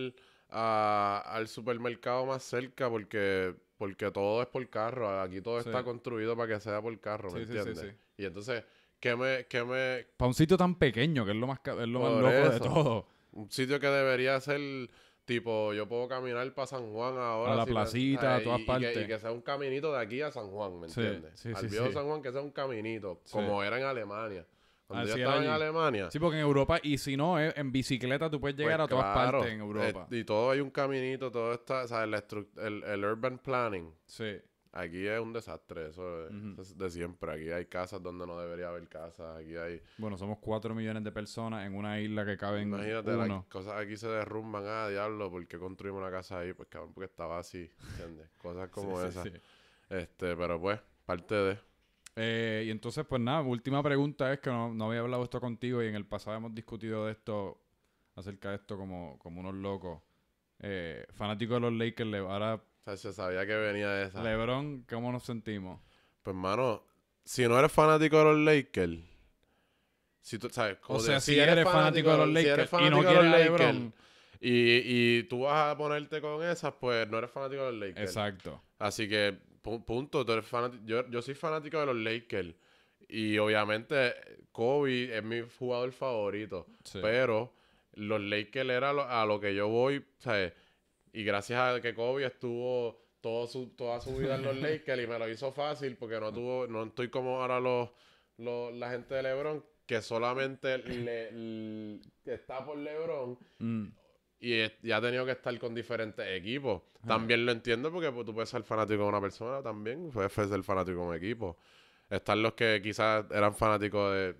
a, ah, al supermercado más cerca porque, porque todo es por carro. Aquí todo está construido para que sea por carro, ¿me entiendes? Y entonces, ¿qué me, qué me...? Para un sitio tan pequeño, que es lo más, loco de todo. Un sitio que debería ser Tipo, yo puedo caminar para San Juan ahora. A la placita, eh, a todas partes. Y que, sea un caminito de aquí a San Juan, ¿me entiendes? Sí, Al viejo de San Juan que sea un caminito, como era en Alemania. Cuando yo estaba en Alemania. Sí, porque en Europa, y si no, eh, en bicicleta tú puedes llegar pues a todas partes en eh, Europa. y todo hay un caminito, todo está, o sea, el, el, el urban planning. Sí. Aquí es un desastre, eso, es, de siempre. Aquí hay casas donde no debería haber casas. Aquí hay. Bueno, somos 4 millones de personas en una isla que caben. Imagínate, las cosas aquí se derrumban. Ah, diablo, ¿por qué construimos una casa ahí? Pues cabrón, porque estaba así, ¿entiendes? Cosas como esas. Este, pero pues, parte de. Eh, y entonces, pues nada, última pregunta es que no, había hablado esto contigo y en el pasado hemos discutido de esto, acerca de esto como, como unos locos. Eh, fanático de los Lakers, le, ahora o sea, se sabía que venía de esa. LeBron, ¿cómo nos sentimos? Pues, hermano, si no eres fanático de los Lakers. Si tú, ¿sabes? o sea, si, eres fanático, de los Lakers y no quieres a LeBron. Y, tú vas a ponerte con esas, pues no eres fanático de los Lakers. Exacto. Así que, punto. yo, soy fanático de los Lakers. Y obviamente, Kobe es mi jugador favorito. Pero los Lakers era a lo que yo voy, ¿sabes? Y gracias a que Kobe estuvo todo su, toda su vida en los Lakers y me lo hizo fácil porque no tuvo, no estoy como ahora los, los la gente de LeBron que solamente está por LeBron. Mm. Y, ya ha tenido que estar con diferentes equipos. Ah. También lo entiendo porque pues, tú puedes ser fanático de una persona también, puedes ser fanático de un equipo. Están los que quizás eran fanáticos de,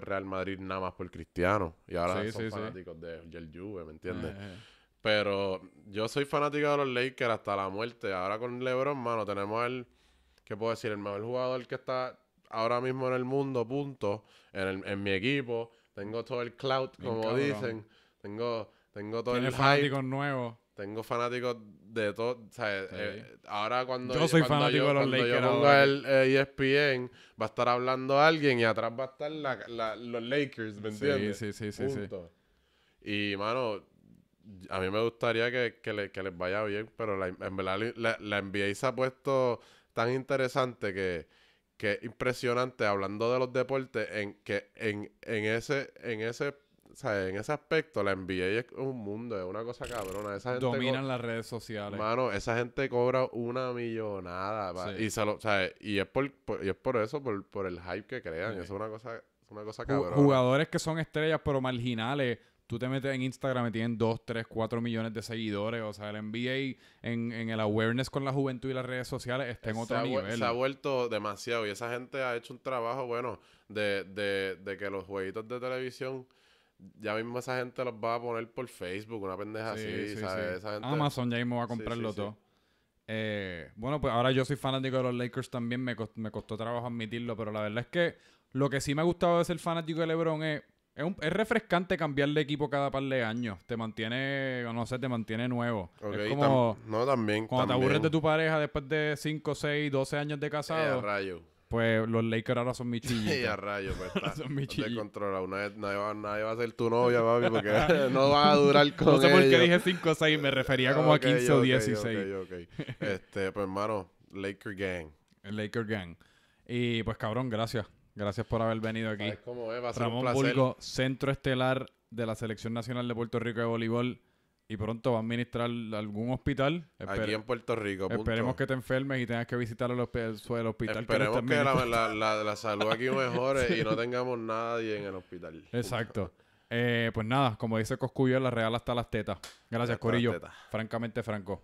Real Madrid nada más por Cristiano y ahora son fanáticos de, del Juve, ¿me entiendes? Ah, eh. Pero yo soy fanático de los Lakers hasta la muerte. Ahora con LeBron, mano, tenemos el, ¿qué puedo decir? El mejor jugador que está ahora mismo en el mundo, punto. En, mi equipo. Tengo todo el clout, como dicen. Tengo, tengo todo el fanáticos nuevos. Tengo fanáticos de todo. Eh, eh, ahora cuando yo, soy fanático de los cuando yo ponga el ESPN, eh, e va a estar hablando alguien y atrás va a estar los Lakers, ¿me entiendes? Sí, sí, sí, sí. Y, mano, a mí me gustaría que, les vaya bien, pero la, en verdad la, NBA se ha puesto tan interesante que, es impresionante hablando de los deportes en que en, ese en ese o en ese aspecto la NBA es un mundo, es una cosa cabrona. Dominan las redes sociales. Mano, esa gente cobra una millonada. Y, y, es por, y es por eso, por, por el hype que crean. es una cosa, es una cosa cabrona. Jugadores que son estrellas pero marginales tú te metes en Instagram y tienen 2, 3, 4 millones de seguidores. O sea, el NBA en, en el awareness con la juventud y las redes sociales está en otro nivel. Se ha vuelto demasiado y esa gente ha hecho un trabajo bueno de, que los jueguitos de televisión ya mismo esa gente los va a poner por Facebook, una pendeja así, Amazon ya mismo va a comprarlo todo. Eh, bueno, pues ahora yo soy fanático de los Lakers también, me, me costó trabajo admitirlo, pero la verdad es que lo que sí me ha gustado de ser fanático de LeBron es es, es, refrescante cambiar de equipo cada par de años. Te mantiene, no sé, te mantiene nuevo. es como. no, también. Cuando también. te aburres de tu pareja después de 5, 6, 12 años de eh, casado. Eh, rayo. Pues los Lakers ahora son mi chillito. Sí, a rayo, pues son mi Nadie, nadie, va, nadie, va, a ser tu novia, papi, porque no va a durar con No sé por qué dije 5 o 6, me refería como a 15 o 16. este, pues hermano, Laker Gang. El Laker Gang. Y pues cabrón, gracias. Gracias por haber venido aquí. Es? Va a ser Ramón Bulgo, centro estelar de la Selección Nacional de Puerto Rico de Voleibol. Y pronto va a administrar algún hospital. aquí en Puerto Rico. Esperemos que te enfermes y tengas que visitar el, hospital. esperemos que, la, salud aquí mejore y no tengamos nadie en el hospital. Exacto. Eh, pues nada, como dice Coscuyo, la real hasta las tetas. Gracias, Corillo. Francamente, Franco.